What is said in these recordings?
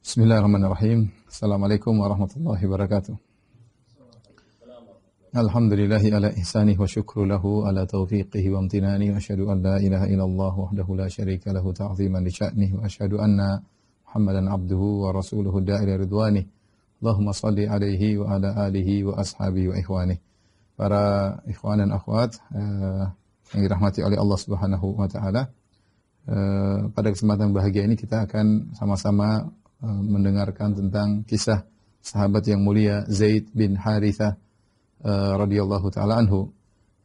Bismillahirrahmanirrahim. Assalamualaikum warahmatullahi wabarakatuh. Alhamdulillahi ala ihsanih wa syukru lahu ala tawfiqihi wa amtinani wa ashadu an la ilaha illallah wahdahu la syarika lahu ta'ziman li sya'nih wa ashadu anna Muhammadan abduhu wa rasuluhu da'ila ridwanih. Allahumma salli alaihi wa ala alihi wa ashabihi wa ikhwanih. Para ikhwan dan akhwat uh, yang dirahmati oleh Allah Subhanahu wa taala. Uh, pada kesempatan bahagia ini kita akan sama-sama Eh, mendengarkan tentang kisah sahabat yang mulia Zaid bin Harithah eh, uh, radhiyallahu taala anhu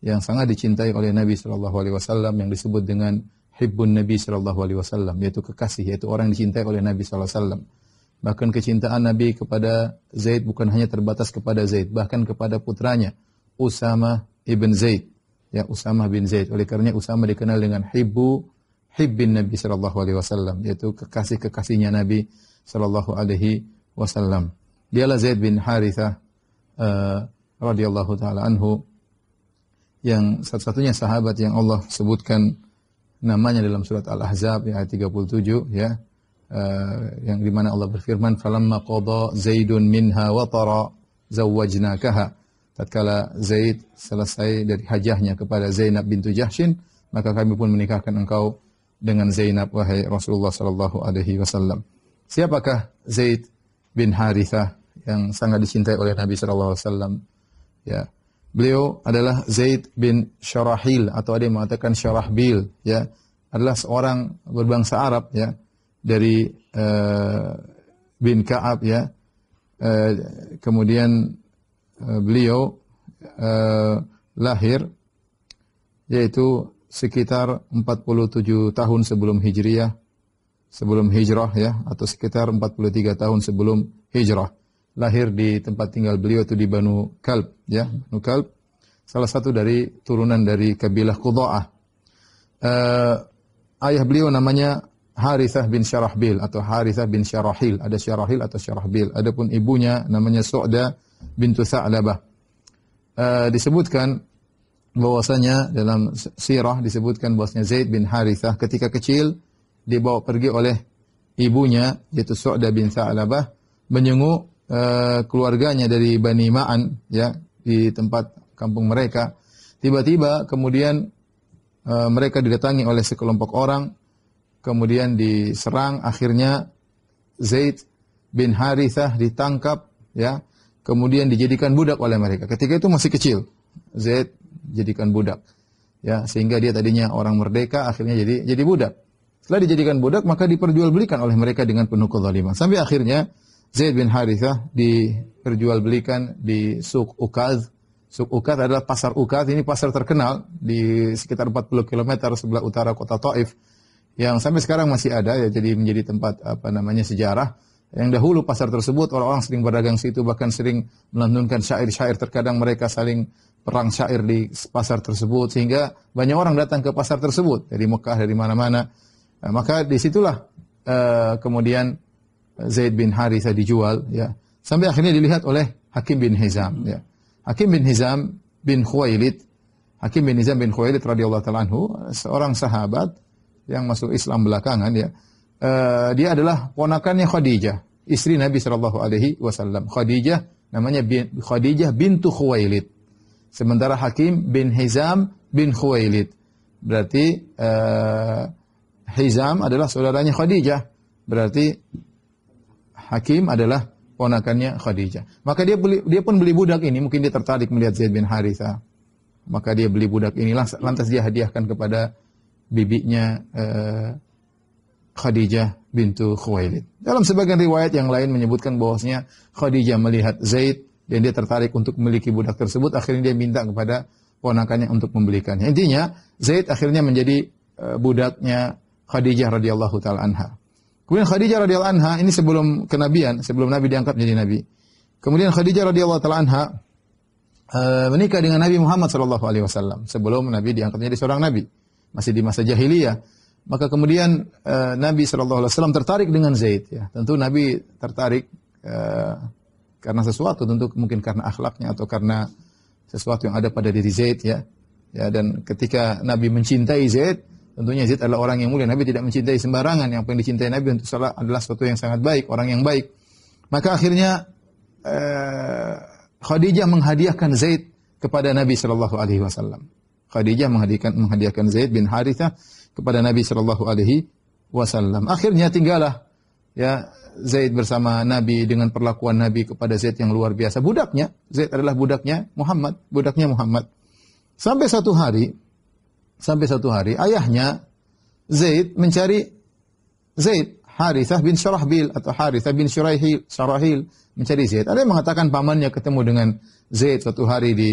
yang sangat dicintai oleh Nabi sallallahu alaihi wasallam yang disebut dengan hibbun Nabi sallallahu alaihi wasallam yaitu kekasih yaitu orang yang dicintai oleh Nabi sallallahu alaihi wasallam. Bahkan kecintaan Nabi kepada Zaid bukan hanya terbatas kepada Zaid, bahkan kepada putranya Usama ibn Zaid. Ya Usama bin Zaid. Oleh karenanya Usama dikenal dengan Hibbu hibbin Nabi sallallahu alaihi wasallam yaitu kekasih-kekasihnya Nabi sallallahu alaihi wasallam. Dialah Zaid bin Harithah uh, radhiyallahu taala anhu yang satu-satunya sahabat yang Allah sebutkan namanya dalam surat Al-Ahzab ayat 37 ya. Uh, yang mana Allah berfirman falamma qada zaidun minha wa tara zawwajnakaha tatkala Zaid selesai dari hajahnya kepada Zainab bintu Jahshin, maka kami pun menikahkan engkau dengan Zainab wahai Rasulullah sallallahu alaihi wasallam. Siapakah Zaid bin Harithah yang sangat dicintai oleh Nabi sallallahu alaihi wasallam? Ya. Beliau adalah Zaid bin Syarahil atau ada yang mengatakan Syarahbil, ya. Adalah seorang berbangsa Arab, ya. Dari uh, bin Ka'ab, ya. Uh, kemudian uh, beliau uh, lahir yaitu sekitar 47 tahun sebelum Hijriah, sebelum Hijrah ya, atau sekitar 43 tahun sebelum Hijrah. Lahir di tempat tinggal beliau itu di Banu Kalb ya, Banu Kalb. Salah satu dari turunan dari kabilah Qudha'ah. Uh, ayah beliau namanya Harithah bin Syarahbil atau Harithah bin Syarahil. Ada Syarahil atau Syarahbil. Adapun ibunya namanya Su'da bintu Sa'labah. Uh, eh, disebutkan bahwasanya dalam sirah disebutkan bahwasanya Zaid bin Harithah ketika kecil dibawa pergi oleh ibunya yaitu Su'da bin Sa'labah menyenguk uh, eh, keluarganya dari Bani Ma'an ya di tempat kampung mereka. Tiba-tiba kemudian uh, mereka didatangi oleh sekelompok orang kemudian diserang akhirnya Zaid bin Harithah ditangkap ya kemudian dijadikan budak oleh mereka. Ketika itu masih kecil. Zaid dijadikan budak. Ya, sehingga dia tadinya orang merdeka akhirnya jadi jadi budak. Setelah dijadikan budak maka diperjualbelikan oleh mereka dengan penuh kezaliman. Sampai akhirnya Zaid bin Harithah diperjualbelikan di Suk Ukaz. Suk Ukaz adalah pasar Ukaz, ini pasar terkenal di sekitar 40 km sebelah utara kota Taif yang sampai sekarang masih ada ya jadi menjadi tempat apa namanya sejarah. Yang dahulu pasar tersebut orang-orang sering berdagang situ bahkan sering melantunkan syair-syair terkadang mereka saling perang syair di pasar tersebut sehingga banyak orang datang ke pasar tersebut dari Mekah dari mana-mana. Nah, maka disitulah uh, eh, kemudian eh, Zaid bin Harisah dijual ya sampai akhirnya dilihat oleh Hakim bin Hizam ya. Hakim bin Hizam bin Khuwailid Hakim bin Hizam bin Khuwailid radhiyallahu taalaanhu seorang sahabat yang masuk Islam belakangan ya. Uh, dia adalah ponakannya Khadijah, istri Nabi Shallallahu alaihi wasallam. Khadijah namanya bin, Khadijah bintu Khuwailid. Sementara Hakim bin Hizam bin Khuwailid. Berarti uh, Hizam adalah saudaranya Khadijah. Berarti Hakim adalah ponakannya Khadijah. Maka dia beli, dia pun beli budak ini. Mungkin dia tertarik melihat Zaid bin Haritha. Maka dia beli budak ini. Lantas dia hadiahkan kepada bibinya uh, Khadijah bintu Khuwailid. Dalam sebagian riwayat yang lain menyebutkan bahwasanya Khadijah melihat Zaid dan dia tertarik untuk memiliki budak tersebut, akhirnya dia minta kepada ponakannya untuk membelikannya. Intinya Zaid akhirnya menjadi eh, budaknya Khadijah radhiyallahu taala anha. Kemudian Khadijah radhiyallahu anha ini sebelum kenabian, sebelum Nabi diangkat menjadi nabi. Kemudian Khadijah radhiyallahu taala anha eh, menikah dengan Nabi Muhammad sallallahu alaihi wasallam sebelum Nabi diangkat menjadi seorang nabi, masih di masa jahiliyah. Maka kemudian eh, Nabi sallallahu alaihi wasallam tertarik dengan Zaid ya. Tentu Nabi tertarik karena sesuatu tentu mungkin karena akhlaknya atau karena sesuatu yang ada pada diri Zaid ya. Ya dan ketika Nabi mencintai Zaid, tentunya Zaid adalah orang yang mulia. Nabi tidak mencintai sembarangan. Yang paling dicintai Nabi untuk salah adalah sesuatu yang sangat baik, orang yang baik. Maka akhirnya eh, Khadijah menghadiahkan Zaid kepada Nabi Shallallahu alaihi wasallam. Khadijah menghadiahkan menghadiahkan Zaid bin Harithah kepada Nabi Shallallahu alaihi wasallam. Akhirnya tinggallah ya Zaid bersama Nabi dengan perlakuan Nabi kepada Zaid yang luar biasa. Budaknya, Zaid adalah budaknya Muhammad, budaknya Muhammad. Sampai satu hari, sampai satu hari ayahnya Zaid mencari Zaid Harithah bin Syarahbil atau Harithah bin Syurahil, Syarahil mencari Zaid. Ada yang mengatakan pamannya ketemu dengan Zaid satu hari di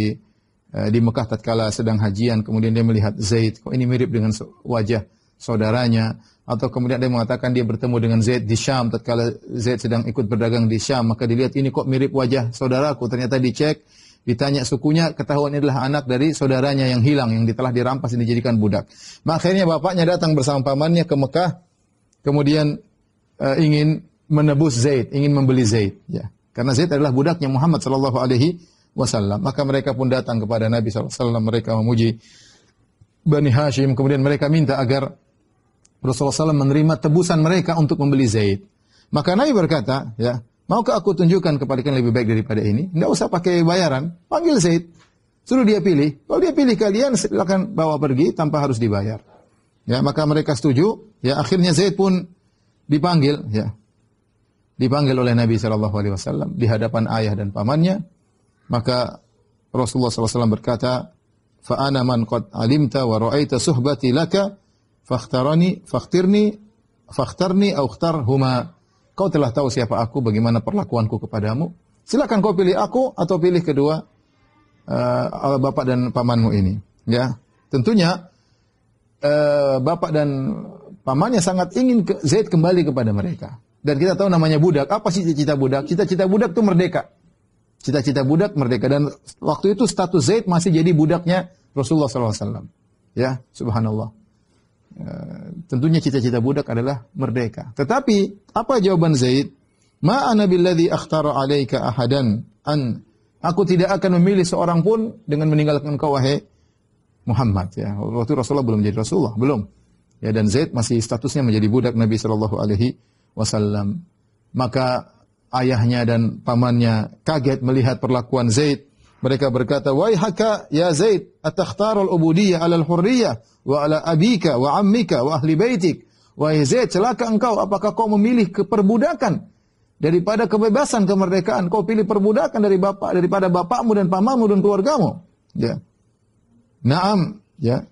eh, di Mekah tatkala sedang hajian kemudian dia melihat Zaid kok ini mirip dengan wajah saudaranya atau kemudian dia mengatakan dia bertemu dengan Zaid di Syam tatkala Zaid sedang ikut berdagang di Syam maka dilihat ini kok mirip wajah saudaraku ternyata dicek ditanya sukunya ketahuan ini adalah anak dari saudaranya yang hilang yang telah dirampas dan dijadikan budak maka akhirnya bapaknya datang bersama pamannya ke Mekah kemudian uh, ingin menebus Zaid ingin membeli Zaid ya karena Zaid adalah budaknya Muhammad sallallahu alaihi wasallam maka mereka pun datang kepada Nabi sallallahu alaihi wasallam mereka memuji Bani Hashim kemudian mereka minta agar Rasulullah SAW menerima tebusan mereka untuk membeli Zaid. Maka Nabi berkata, ya, maukah aku tunjukkan kalian lebih baik daripada ini? Tidak usah pakai bayaran, panggil Zaid. Suruh dia pilih. Kalau dia pilih kalian, silakan bawa pergi tanpa harus dibayar. Ya, maka mereka setuju. Ya, akhirnya Zaid pun dipanggil. Ya, dipanggil oleh Nabi Shallallahu Alaihi Wasallam di hadapan ayah dan pamannya. Maka Rasulullah SAW berkata, "Fa'ana man qad alimta wa ra'aita suhbati laka fakhtarani fakhtirni fakhtarni au huma. Kau telah tahu siapa aku, bagaimana perlakuanku kepadamu. Silakan kau pilih aku atau pilih kedua uh, bapak dan pamanmu ini, ya. Tentunya uh, bapak dan pamannya sangat ingin ke, Zaid kembali kepada mereka. Dan kita tahu namanya budak. Apa sih cita-cita budak? Cita-cita budak itu merdeka. Cita-cita budak merdeka dan waktu itu status Zaid masih jadi budaknya Rasulullah SAW. Ya, subhanallah. Eh, tentunya cita-cita budak adalah merdeka. Tetapi apa jawaban Zaid? Ma ana billadhi akhtara alaika ahadan an aku tidak akan memilih seorang pun dengan meninggalkan kau wahai Muhammad ya. Waktu Rasulullah belum menjadi Rasulullah, belum. Ya dan Zaid masih statusnya menjadi budak Nabi sallallahu alaihi wasallam. Maka ayahnya dan pamannya kaget melihat perlakuan Zaid mereka berkata, "Wai haka ya Zaid, atakhtarul ubudiyah 'ala al-hurriyah wa 'ala abika wa ammika wa ahli baitik?" Wahai Zaid, celaka engkau apakah kau memilih keperbudakan daripada kebebasan kemerdekaan? Kau pilih perbudakan dari bapak daripada bapakmu dan pamamu dan keluargamu. Ya. Naam, ya.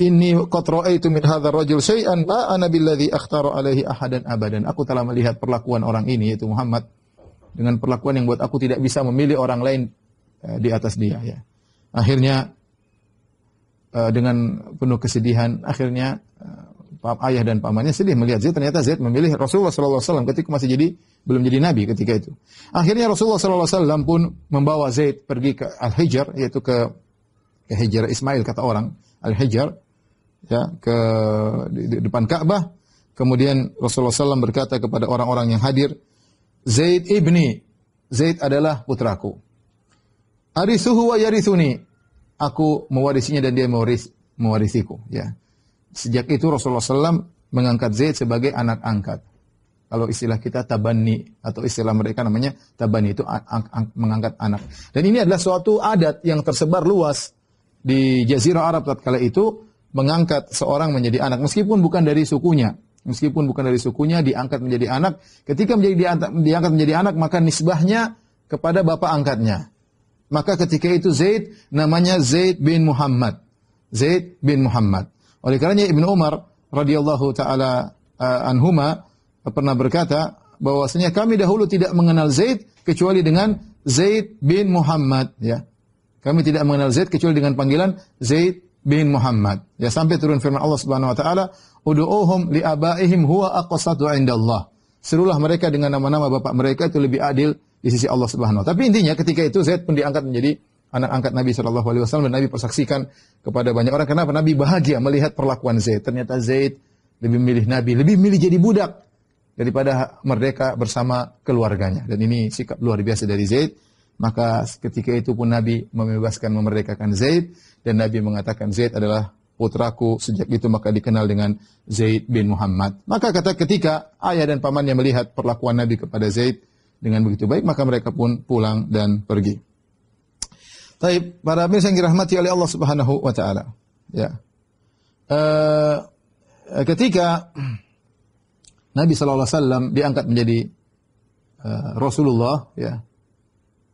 Ini qad ra'aitu min hadzal rajul syai'an ma ana billadzi akhtaru alaihi ahadan abadan. Aku telah melihat perlakuan orang ini yaitu Muhammad dengan perlakuan yang buat aku tidak bisa memilih orang lain Eh, di atas dia ya. Akhirnya eh, dengan penuh kesedihan akhirnya eh, ayah dan pamannya sedih melihat Zaid ternyata Zaid memilih Rasulullah SAW ketika masih jadi belum jadi nabi ketika itu. Akhirnya Rasulullah SAW pun membawa Zaid pergi ke Al Hijr yaitu ke ke Hijr Ismail kata orang Al Hijr ya ke di, di depan Ka'bah. Kemudian Rasulullah SAW berkata kepada orang-orang yang hadir, Zaid ibni, Zaid adalah putraku. Arisuhu wa yarisuni. Aku mewarisinya dan dia mewaris, mewarisiku. Ya. Sejak itu Rasulullah SAW mengangkat Zaid sebagai anak angkat. Kalau istilah kita tabani atau istilah mereka namanya tabani itu mengangkat anak. Dan ini adalah suatu adat yang tersebar luas di Jazirah Arab tatkala itu mengangkat seorang menjadi anak meskipun bukan dari sukunya. Meskipun bukan dari sukunya diangkat menjadi anak, ketika menjadi diangkat menjadi anak maka nisbahnya kepada bapak angkatnya. Maka ketika itu Zaid namanya Zaid bin Muhammad. Zaid bin Muhammad. Oleh karenanya Ibnu Umar radhiyallahu taala uh, anhuma pernah berkata bahwasanya kami dahulu tidak mengenal Zaid kecuali dengan Zaid bin Muhammad ya. Kami tidak mengenal Zaid kecuali dengan panggilan Zaid bin Muhammad. Ya sampai turun firman Allah Subhanahu wa taala, "Udu'uhum li abaihim huwa aqsatu indallah." Serulah mereka dengan nama-nama bapak mereka itu lebih adil di sisi Allah Subhanahu wa Tapi intinya ketika itu Zaid pun diangkat menjadi anak angkat Nabi Shallallahu alaihi wasallam dan Nabi persaksikan kepada banyak orang kenapa Nabi bahagia melihat perlakuan Zaid. Ternyata Zaid lebih milih Nabi, lebih milih jadi budak daripada merdeka bersama keluarganya. Dan ini sikap luar biasa dari Zaid. Maka ketika itu pun Nabi membebaskan memerdekakan Zaid dan Nabi mengatakan Zaid adalah putraku sejak itu maka dikenal dengan Zaid bin Muhammad. Maka kata ketika ayah dan pamannya melihat perlakuan Nabi kepada Zaid, dengan begitu baik maka mereka pun pulang dan pergi. Tapi para pemirsa yang dirahmati oleh Allah Subhanahu wa taala. Ya. E, ketika Nabi sallallahu alaihi wasallam diangkat menjadi e, Rasulullah ya.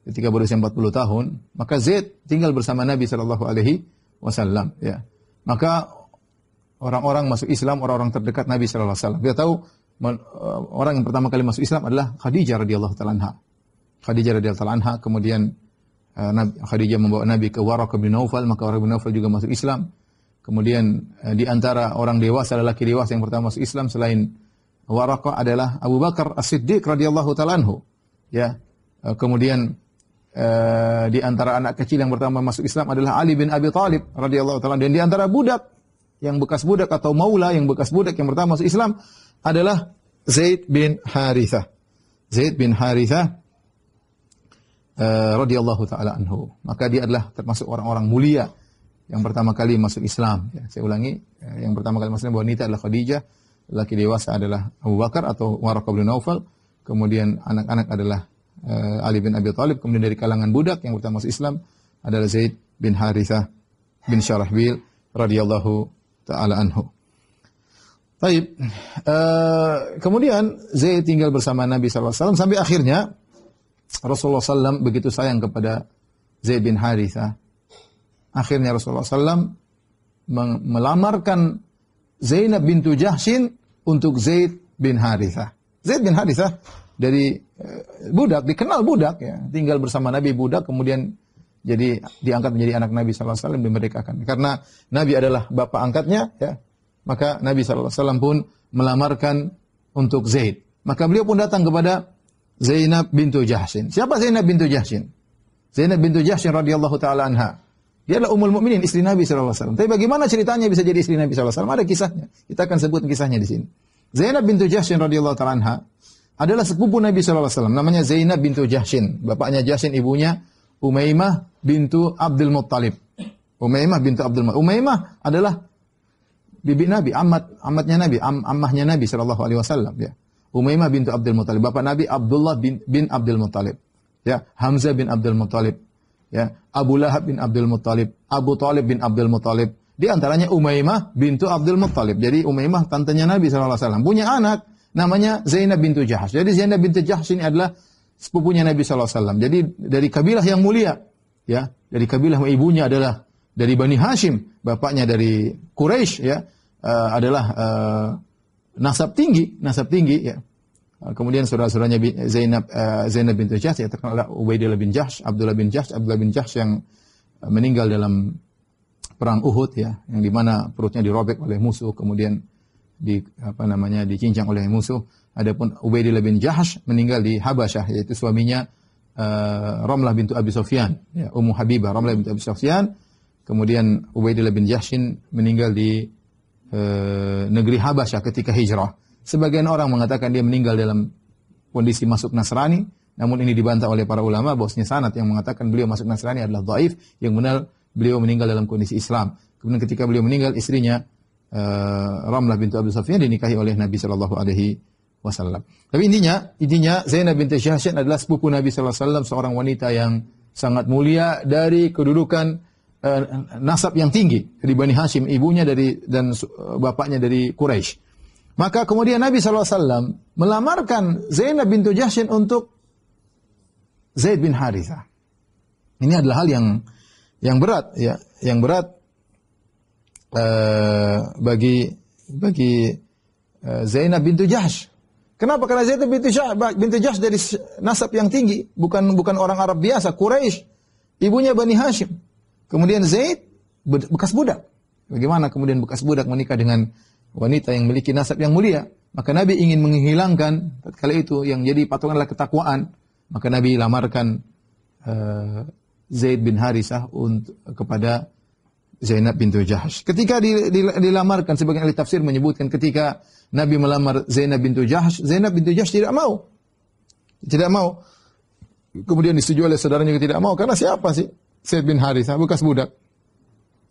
Ketika berusia 40 tahun, maka Zaid tinggal bersama Nabi sallallahu alaihi wasallam ya. Maka orang-orang masuk Islam, orang-orang terdekat Nabi sallallahu alaihi wasallam. Kita tahu Eh, orang yang pertama kali masuk Islam adalah Khadijah radhiyallahu taala anha. Khadijah radhiyallahu taala anha kemudian eh, Khadijah membawa Nabi ke Waraq bin Nawfal, maka Waraq bin Nawfal juga masuk Islam. Kemudian eh, di antara orang dewasa lelaki dewasa yang pertama masuk Islam selain Waraqah adalah Abu Bakar As-Siddiq radhiyallahu taala anhu. Ya. kemudian di antara anak kecil yang pertama masuk Islam adalah Ali bin Abi Thalib radhiyallahu taala dan di antara budak yang bekas budak atau maula yang bekas budak yang pertama masuk Islam adalah Zaid bin Harithah. Zaid bin Harithah uh, radhiyallahu taala anhu. Maka dia adalah termasuk orang-orang mulia yang pertama kali masuk Islam. Ya, saya ulangi, eh, yang pertama kali masuk Islam wanita adalah Khadijah, laki dewasa adalah Abu Bakar atau Waraqah bin Naufal, kemudian anak-anak adalah uh, Ali bin Abi Thalib, kemudian dari kalangan budak yang pertama masuk Islam adalah Zaid bin Harithah bin Syarahbil radhiyallahu taala anhu. Baik. Uh, kemudian Zaid tinggal bersama Nabi SAW sampai akhirnya Rasulullah SAW begitu sayang kepada Zaid bin Haritha. Akhirnya Rasulullah SAW melamarkan Zainab bintu Jahshin untuk Zaid bin Haritha. Zaid bin Haritha dari eh, budak, dikenal budak ya. Tinggal bersama Nabi budak, kemudian jadi diangkat menjadi anak Nabi SAW alaihi wasallam dimerdekakan. Karena Nabi adalah bapak angkatnya ya. Maka Nabi SAW pun melamarkan untuk Zaid. Maka beliau pun datang kepada Zainab bintu Jahsin. Siapa Zainab bintu Jahsin? Zainab bintu Jahsin radhiyallahu taala anha. Dia adalah umul mukminin istri Nabi SAW. Tapi bagaimana ceritanya bisa jadi istri Nabi SAW? alaihi Ada kisahnya. Kita akan sebut kisahnya di sini. Zainab bintu Jahsin radhiyallahu taala anha adalah sepupu Nabi SAW. Namanya Zainab bintu Jahsin. Bapaknya Jahsin, ibunya Umaymah bintu Abdul Muttalib. Umaymah bintu Abdul Muttalib. Umaymah adalah bibi Nabi, amat amatnya Nabi, am, ammahnya Nabi sallallahu alaihi wasallam ya. Umaymah bintu Abdul Muttalib, bapak Nabi Abdullah bin, bin Abdul Muttalib. Ya, Hamzah bin Abdul Muttalib. Ya, Abu Lahab bin Abdul Muttalib, Abu Talib bin Abdul Muttalib. Di antaranya Umaymah bintu Abdul Muttalib. Jadi Umaymah tantenya Nabi sallallahu alaihi wasallam punya anak namanya Zainab bintu Jahash. Jadi Zainab bintu Jahash ini adalah sepupunya Nabi SAW. Jadi dari kabilah yang mulia, ya, dari kabilah ibunya adalah dari Bani Hashim, bapaknya dari Quraisy, ya, uh, adalah uh, nasab tinggi, nasab tinggi, ya. Eh, kemudian saudara-saudaranya Zainab uh, Zainab bin Jahsh ya terkenal Ubaidillah bin Jahsh, Abdullah bin Jahsh, Abdullah bin Jahsh yang meninggal dalam perang Uhud ya, yang dimana perutnya dirobek oleh musuh, kemudian di apa namanya dicincang oleh musuh. Adapun Ubaidillah bin Jahash meninggal di Habasyah yaitu suaminya uh, eh, Romlah bintu Abi Sofyan, ya, Ummu Habibah Romlah bintu Abi Sofyan. Kemudian Ubaidillah bin Jahshin meninggal di uh, negeri Habasyah ketika hijrah. Sebagian orang mengatakan dia meninggal dalam kondisi masuk Nasrani, namun ini dibantah oleh para ulama bosnya sanat yang mengatakan beliau masuk Nasrani adalah dhaif yang benar beliau meninggal dalam kondisi Islam. Kemudian ketika beliau meninggal istrinya uh, Ramlah bintu Abi Sofyan dinikahi oleh Nabi sallallahu alaihi wasallam. Tapi intinya, intinya Zainab binti Jahsyin adalah sepupu Nabi sallallahu alaihi wasallam, seorang wanita yang sangat mulia dari kedudukan eh, nasab yang tinggi dari Bani Hashim, ibunya dari dan eh, bapaknya dari Quraisy. Maka kemudian Nabi sallallahu alaihi wasallam melamarkan Zainab binti Jahsyin untuk Zaid bin Harithah. Ini adalah hal yang yang berat ya, yang berat Uh, bagi bagi uh, Zainab bintu Jahsh Kenapa? Karena Zaid binti Jahsh, binti Jahsh dari nasab yang tinggi, bukan bukan orang Arab biasa, Quraisy. Ibunya Bani Hashim. Kemudian Zaid bekas budak. Bagaimana kemudian bekas budak menikah dengan wanita yang memiliki nasab yang mulia? Maka Nabi ingin menghilangkan tatkala itu yang jadi patungan adalah ketakwaan. Maka Nabi lamarkan uh, Zaid bin Harisah untuk kepada Zainab bintu Jahash. Ketika dilamarkan, sebagian ahli tafsir menyebutkan ketika Nabi melamar Zainab bintu Jahash, Zainab bintu Jahash tidak mau. Tidak mau. Kemudian disetujui oleh saudaranya yang tidak mau. Karena siapa sih? Zaid bin Harithah, Bukas budak.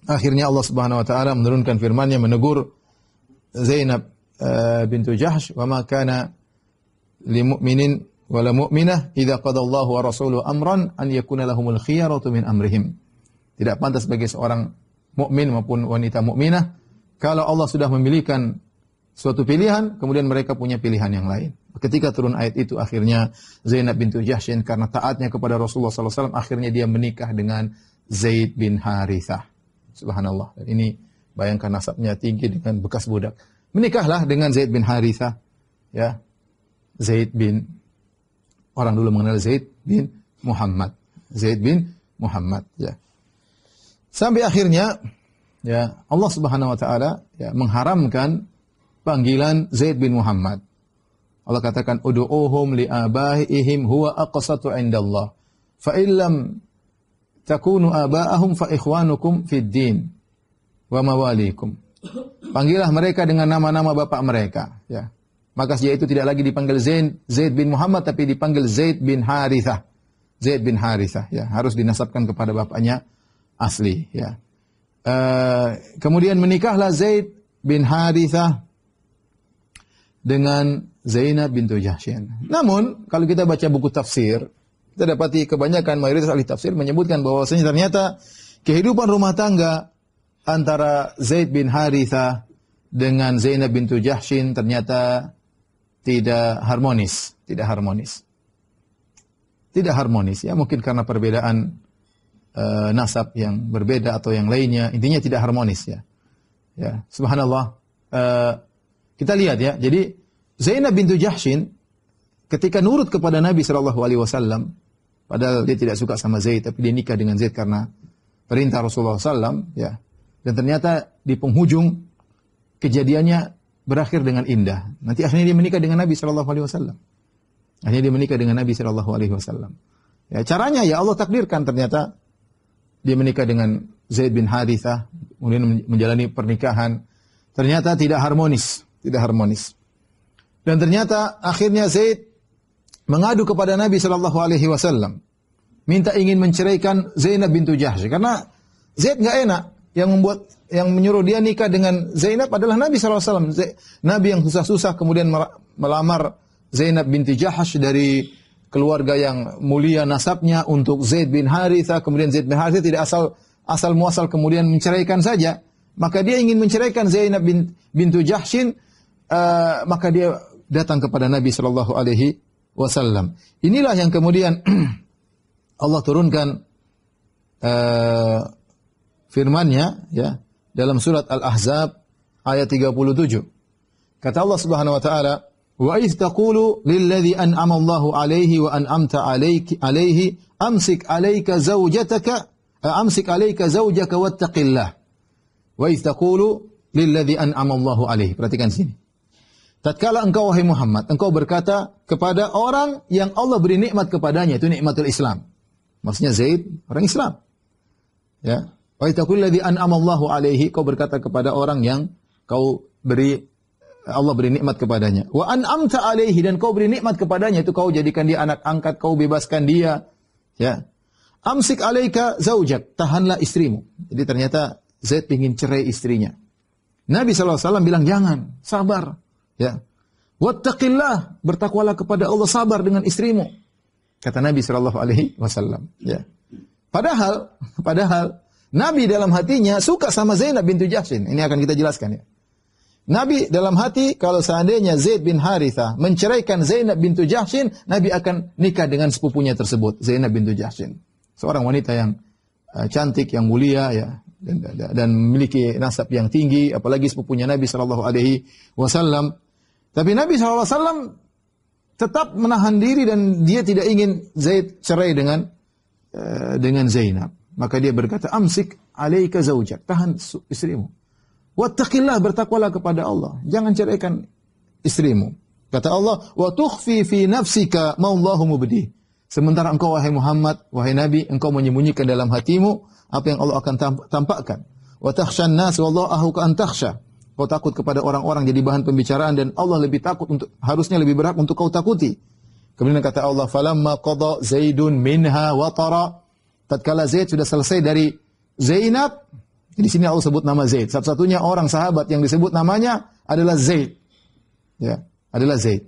Akhirnya Allah subhanahu wa ta'ala menurunkan firman firmannya, menegur Zainab eh, bintu Jahash. Wa makana limu'minin wala mu'minah idha qadallahu wa rasuluh amran an yakuna lahumul khiyaratu min amrihim. Tidak pantas bagi seorang mukmin maupun wanita mukminah, kalau Allah sudah memilihkan suatu pilihan, kemudian mereka punya pilihan yang lain. Ketika turun ayat itu, akhirnya Zainab bintu Jahsyin karena taatnya kepada Rasulullah SAW, akhirnya dia menikah dengan Zaid bin Harithah. Subhanallah. Dan ini bayangkan nasabnya tinggi dengan bekas budak. Menikahlah dengan Zaid bin Harithah. Ya. Zaid bin orang dulu mengenal Zaid bin Muhammad. Zaid bin Muhammad. Ya. Sampai akhirnya ya Allah Subhanahu wa taala ya mengharamkan panggilan Zaid bin Muhammad. Allah katakan ud'uhum li abaihim huwa aqsatu indallah. Fa illam takunu abaahum fa ikhwanukum fid din wa mawalikum. Panggillah mereka dengan nama-nama bapak mereka, ya. Maka sejak itu tidak lagi dipanggil Zaid, Zaid bin Muhammad tapi dipanggil Zaid bin Harithah. Zaid bin Harithah ya, harus dinasabkan kepada bapaknya asli ya. Uh, kemudian menikahlah Zaid bin Harithah dengan Zainab bintu Jahsyin. Namun kalau kita baca buku tafsir, kita dapati kebanyakan mayoritas ahli tafsir menyebutkan sebenarnya ternyata kehidupan rumah tangga antara Zaid bin Harithah dengan Zainab bintu Jahsyin ternyata tidak harmonis, tidak harmonis. Tidak harmonis ya, mungkin karena perbedaan uh, nasab yang berbeda atau yang lainnya, intinya tidak harmonis ya. Ya, subhanallah. Uh, kita lihat ya. Jadi Zainab bintu Jahshin ketika nurut kepada Nabi Shallallahu alaihi wasallam padahal dia tidak suka sama Zaid tapi dia nikah dengan Zaid karena perintah Rasulullah SAW ya. Dan ternyata di penghujung kejadiannya berakhir dengan indah. Nanti akhirnya dia menikah dengan Nabi Shallallahu Alaihi Wasallam. Akhirnya dia menikah dengan Nabi Shallallahu Alaihi Wasallam. Ya, caranya ya Allah takdirkan ternyata dia menikah dengan Zaid bin Harithah, kemudian menjalani pernikahan. Ternyata tidak harmonis, tidak harmonis. Dan ternyata akhirnya Zaid mengadu kepada Nabi Shallallahu Alaihi Wasallam, minta ingin menceraikan Zainab bintu Jahsh karena Zaid nggak enak yang membuat yang menyuruh dia nikah dengan Zainab adalah Nabi SAW. Zaid, Nabi yang susah-susah kemudian melamar Zainab binti Jahash dari keluarga yang mulia nasabnya untuk Zaid bin Haritha, kemudian Zaid bin Haritha tidak asal asal muasal kemudian menceraikan saja, maka dia ingin menceraikan Zainab bin bintu Jahshin, uh, maka dia datang kepada Nabi Shallallahu Alaihi Wasallam. Inilah yang kemudian Allah turunkan uh, firman-Nya ya dalam surat Al-Ahzab ayat 37. Kata Allah Subhanahu wa taala, Wa idh taqulu lilladhi an'ama Allahu alaihi wa an'amta alayki alaihi amsik alayka zawjataka amsik alayka zawjaka wattaqillah. Wa idh taqulu lilladhi an'ama Allahu alaihi. Perhatikan sini. Tatkala engkau wahai Muhammad, engkau berkata kepada orang yang Allah beri nikmat kepadanya, itu nikmatul Islam. Maksudnya Zaid orang Islam. Ya. Wa idh taqulu lilladhi an'ama Allahu alaihi, kau berkata kepada orang yang kau beri Allah beri nikmat kepadanya. Wa an'amta alaihi dan kau beri nikmat kepadanya itu kau jadikan dia anak angkat, kau bebaskan dia. Ya. Amsik alaika zaujak, tahanlah istrimu. Jadi ternyata Zaid ingin cerai istrinya. Nabi SAW bilang jangan, sabar. Ya. Wattaqillah, bertakwalah kepada Allah, sabar dengan istrimu. Kata Nabi saw. Wasallam. Ya. Padahal, padahal Nabi dalam hatinya suka sama Zainab bintu Jasin. Ini akan kita jelaskan ya. Nabi dalam hati kalau seandainya Zaid bin Haritha menceraikan Zainab bintu Jahshin, Nabi akan nikah dengan sepupunya tersebut, Zainab bintu Jahshin. Seorang wanita yang uh, cantik, yang mulia ya dan, dan, memiliki nasab yang tinggi, apalagi sepupunya Nabi Shallallahu alaihi wasallam. Tapi Nabi Alaihi Wasallam tetap menahan diri dan dia tidak ingin Zaid cerai dengan uh, dengan Zainab. Maka dia berkata, "Amsik alaika zaujak." Tahan istrimu. Wattaqillah bertakwalah kepada Allah. Jangan ceraikan istrimu. Kata Allah, "Wa tukhfi fi nafsika ma Allahu mubdi." Sementara engkau wahai Muhammad, wahai Nabi, engkau menyembunyikan dalam hatimu apa yang Allah akan tampakkan. Wa takhshan nas wallahu ahuka an takhsha. Kau takut kepada orang-orang jadi bahan pembicaraan dan Allah lebih takut untuk harusnya lebih berhak untuk kau takuti. Kemudian kata Allah, "Falamma qada Zaidun minha watara." Tatkala Zaid sudah selesai dari Zainab, di sini Allah sebut nama Zaid. Satu-satunya orang sahabat yang disebut namanya adalah Zaid. Ya, adalah Zaid.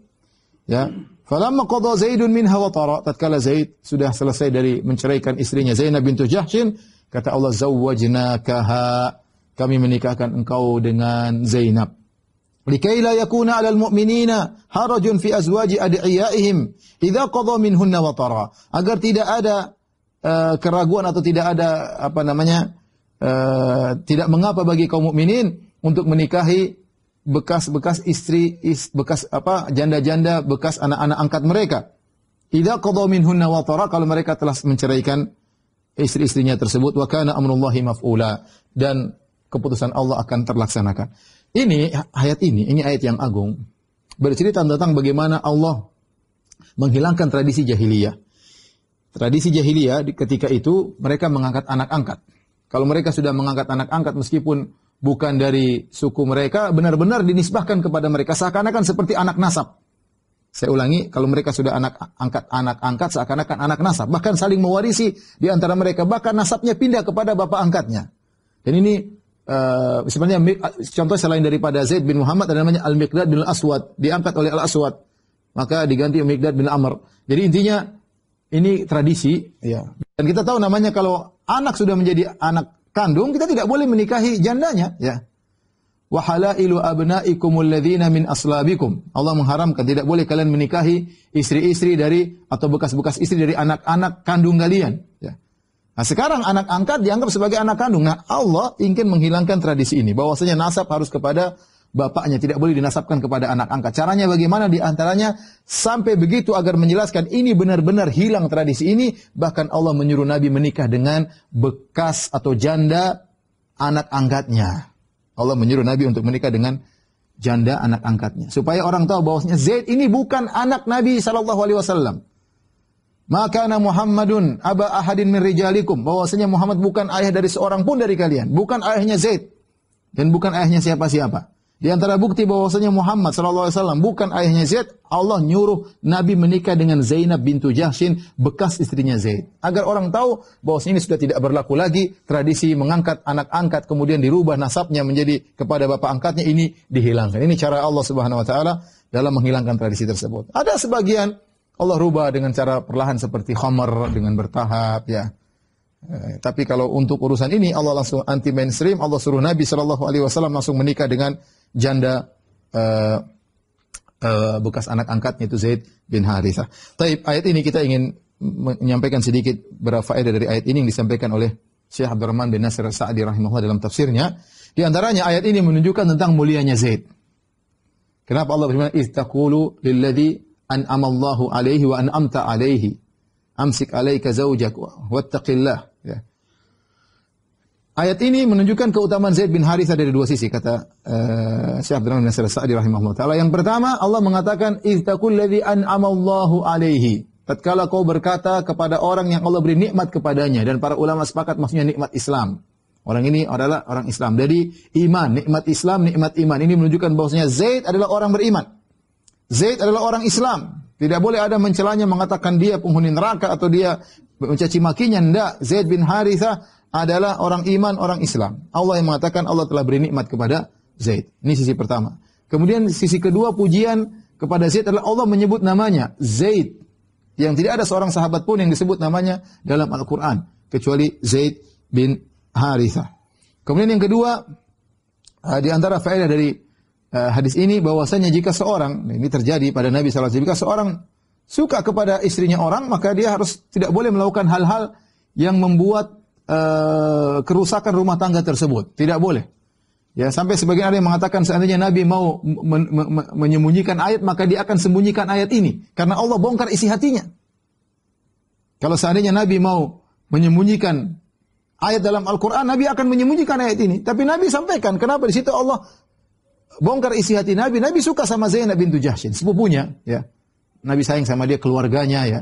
Ya. Falamma qada Zaidun minha wa tatkala Zaid sudah selesai dari menceraikan istrinya Zainab bintu Jahsyin, kata Allah zawwajnakaha. Kami menikahkan engkau dengan Zainab. Likai yakuna yakuna 'alal muminina harajun fi azwaji adiyaihim idza qada minhunna watara agar tidak ada uh, keraguan atau tidak ada apa namanya Eh, tidak mengapa bagi kaum mukminin untuk menikahi bekas-bekas istri, is, bekas apa janda-janda, bekas anak-anak angkat mereka. Idza kau minhunna watara kalau mereka telah menceraikan istri-istrinya tersebut wa kana amrullahi maf'ula dan keputusan Allah akan terlaksanakan. Ini ayat ini, ini ayat yang agung bercerita tentang bagaimana Allah menghilangkan tradisi jahiliyah. Tradisi jahiliyah ketika itu mereka mengangkat anak angkat. Kalau mereka sudah mengangkat anak angkat meskipun bukan dari suku mereka, benar-benar dinisbahkan kepada mereka seakan-akan seperti anak nasab. Saya ulangi, kalau mereka sudah anak angkat anak angkat seakan-akan anak nasab, bahkan saling mewarisi di antara mereka, bahkan nasabnya pindah kepada bapak angkatnya. Dan ini uh, sebenarnya contoh selain daripada Zaid bin Muhammad ada namanya Al-Miqdad bin Al-Aswad, diangkat oleh Al-Aswad, maka diganti Al-Miqdad bin Amr. Jadi intinya ini tradisi ya. Dan kita tahu namanya kalau anak sudah menjadi anak kandung, kita tidak boleh menikahi jandanya, ya. ilu halailu ikumul ladzina min aslabikum. Allah mengharamkan tidak boleh kalian menikahi istri-istri dari atau bekas-bekas istri dari anak-anak kandung kalian, ya. Nah, sekarang anak angkat dianggap sebagai anak kandung. Nah, Allah ingin menghilangkan tradisi ini bahwasanya nasab harus kepada bapaknya, tidak boleh dinasabkan kepada anak angkat. Caranya bagaimana? Di antaranya sampai begitu agar menjelaskan ini benar-benar hilang tradisi ini. Bahkan Allah menyuruh Nabi menikah dengan bekas atau janda anak angkatnya. Allah menyuruh Nabi untuk menikah dengan janda anak angkatnya. Supaya orang tahu bahwasanya Zaid ini bukan anak Nabi Shallallahu Alaihi Wasallam. Maka Nabi Muhammadun aba ahadin min rijalikum. Bahwasanya Muhammad bukan ayah dari seorang pun dari kalian. Bukan ayahnya Zaid. Dan bukan ayahnya siapa-siapa. Di antara bukti bahwasanya Muhammad sallallahu alaihi wasallam bukan ayahnya Zaid, Allah nyuruh Nabi menikah dengan Zainab bintu Jahsyin, bekas istrinya Zaid. Agar orang tahu bahwa ini sudah tidak berlaku lagi tradisi mengangkat anak angkat kemudian dirubah nasabnya menjadi kepada bapak angkatnya ini dihilangkan. Ini cara Allah Subhanahu wa taala dalam menghilangkan tradisi tersebut. Ada sebagian Allah rubah dengan cara perlahan seperti khamar dengan bertahap ya. Eh, tapi kalau untuk urusan ini Allah langsung anti mainstream, Allah suruh Nabi Shallallahu alaihi wasallam langsung menikah dengan janda uh, uh, bekas anak angkatnya itu Zaid bin Harithah. Tapi ayat ini kita ingin menyampaikan sedikit berfaedah dari ayat ini yang disampaikan oleh Syekh Abdurrahman bin Nasir Sa'di rahimahullah dalam tafsirnya. Di antaranya ayat ini menunjukkan tentang mulianya Zaid. Kenapa Allah berfirman istaqulu lilladzi an'amallahu alaihi wa an'amta alaihi amsik alaika zaujak wattaqillah Ayat ini menunjukkan keutamaan Zaid bin Haritha dari dua sisi kata uh, Syekh Nasir Sa'di rahimahullah taala. Yang pertama Allah mengatakan iztakul ladzi allahu alaihi. Tatkala kau berkata kepada orang yang Allah beri nikmat kepadanya dan para ulama sepakat maksudnya nikmat Islam. Orang ini adalah orang Islam. Jadi iman, nikmat Islam, nikmat iman. Ini menunjukkan bahwasanya Zaid adalah orang beriman. Zaid adalah orang Islam. Tidak boleh ada mencelanya mengatakan dia penghuni neraka atau dia mencaci makinya. Tidak. Zaid bin Haritha adalah orang iman, orang Islam. Allah yang mengatakan Allah telah beri nikmat kepada Zaid. Ini sisi pertama. Kemudian sisi kedua pujian kepada Zaid adalah Allah menyebut namanya Zaid. Yang tidak ada seorang sahabat pun yang disebut namanya dalam Al-Quran. Kecuali Zaid bin Harithah. Kemudian yang kedua, uh, di antara faedah dari uh, hadis ini bahwasanya jika seorang, nah, ini terjadi pada Nabi SAW, jika seorang suka kepada istrinya orang, maka dia harus tidak boleh melakukan hal-hal yang membuat uh, kerusakan rumah tangga tersebut. Tidak boleh. Ya, sampai sebagian ada yang mengatakan seandainya Nabi mau men men men menyembunyikan ayat, maka dia akan sembunyikan ayat ini karena Allah bongkar isi hatinya. Kalau seandainya Nabi mau menyembunyikan ayat dalam Al-Qur'an, Nabi akan menyembunyikan ayat ini. Tapi Nabi sampaikan kenapa di situ Allah bongkar isi hati Nabi. Nabi suka sama Zainab bintu Jahshin, sepupunya, ya. Nabi sayang sama dia keluarganya ya.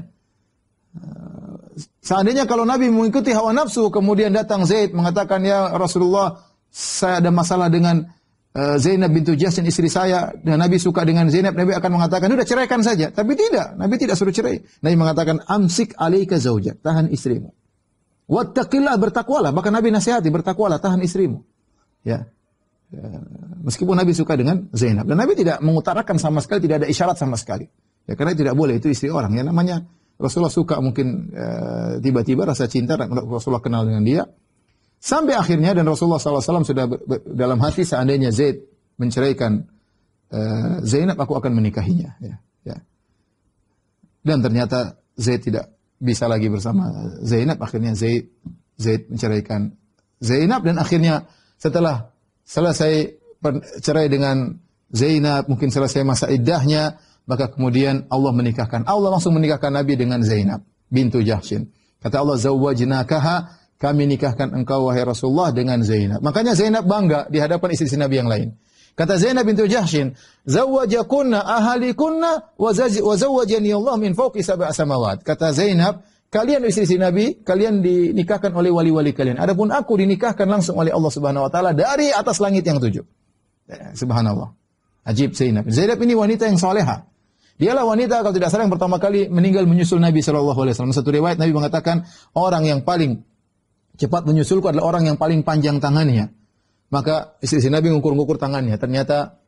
Seandainya kalau Nabi mengikuti hawa nafsu, kemudian datang Zaid mengatakan, ya Rasulullah, saya ada masalah dengan eh, Zainab bintu Jasin istri saya, dan Nabi suka dengan Zainab, Nabi akan mengatakan, sudah ceraikan saja. Tapi tidak, Nabi tidak suruh cerai. Nabi mengatakan, amsik alaika zauja tahan istrimu. Wattaqillah, bertakwalah. Bahkan Nabi nasihati, bertakwalah, tahan istrimu. Ya. ya. Meskipun Nabi suka dengan Zainab. Dan Nabi tidak mengutarakan sama sekali, tidak ada isyarat sama sekali. Ya, karena tidak boleh, itu istri orang. Ya, namanya Rasulullah suka mungkin eh, tiba-tiba e, rasa cinta Rasulullah kenal dengan dia. Sampai akhirnya dan Rasulullah SAW sudah ber, ber, dalam hati seandainya Zaid menceraikan e, Zainab, aku akan menikahinya. Ya, ya. Dan ternyata Zaid tidak bisa lagi bersama Zainab. Akhirnya Zaid, Zaid menceraikan Zainab dan akhirnya setelah selesai cerai dengan Zainab, mungkin selesai masa iddahnya, maka kemudian Allah menikahkan. Allah langsung menikahkan Nabi dengan Zainab bintu Jahshin Kata Allah, Zawwajnakaha, kami nikahkan engkau wahai Rasulullah dengan Zainab. Makanya Zainab bangga di hadapan istri-istri Nabi yang lain. Kata Zainab bintu Jahshin Zawwajakunna ahalikunna wa zawwajani Allah min fawqi sab'a samawat. Kata Zainab, kalian istri-istri Nabi, kalian dinikahkan oleh wali-wali kalian. Adapun aku dinikahkan langsung oleh Allah Subhanahu wa taala dari atas langit yang tujuh. Eh, Subhanallah. Ajib Zainab. Zainab ini wanita yang soleha. Dialah wanita kalau tidak salah yang pertama kali meninggal menyusul Nabi Shallallahu Alaihi Wasallam. Satu riwayat Nabi mengatakan orang yang paling cepat menyusulku adalah orang yang paling panjang tangannya. Maka istri-istri Nabi mengukur ngukur tangannya. Ternyata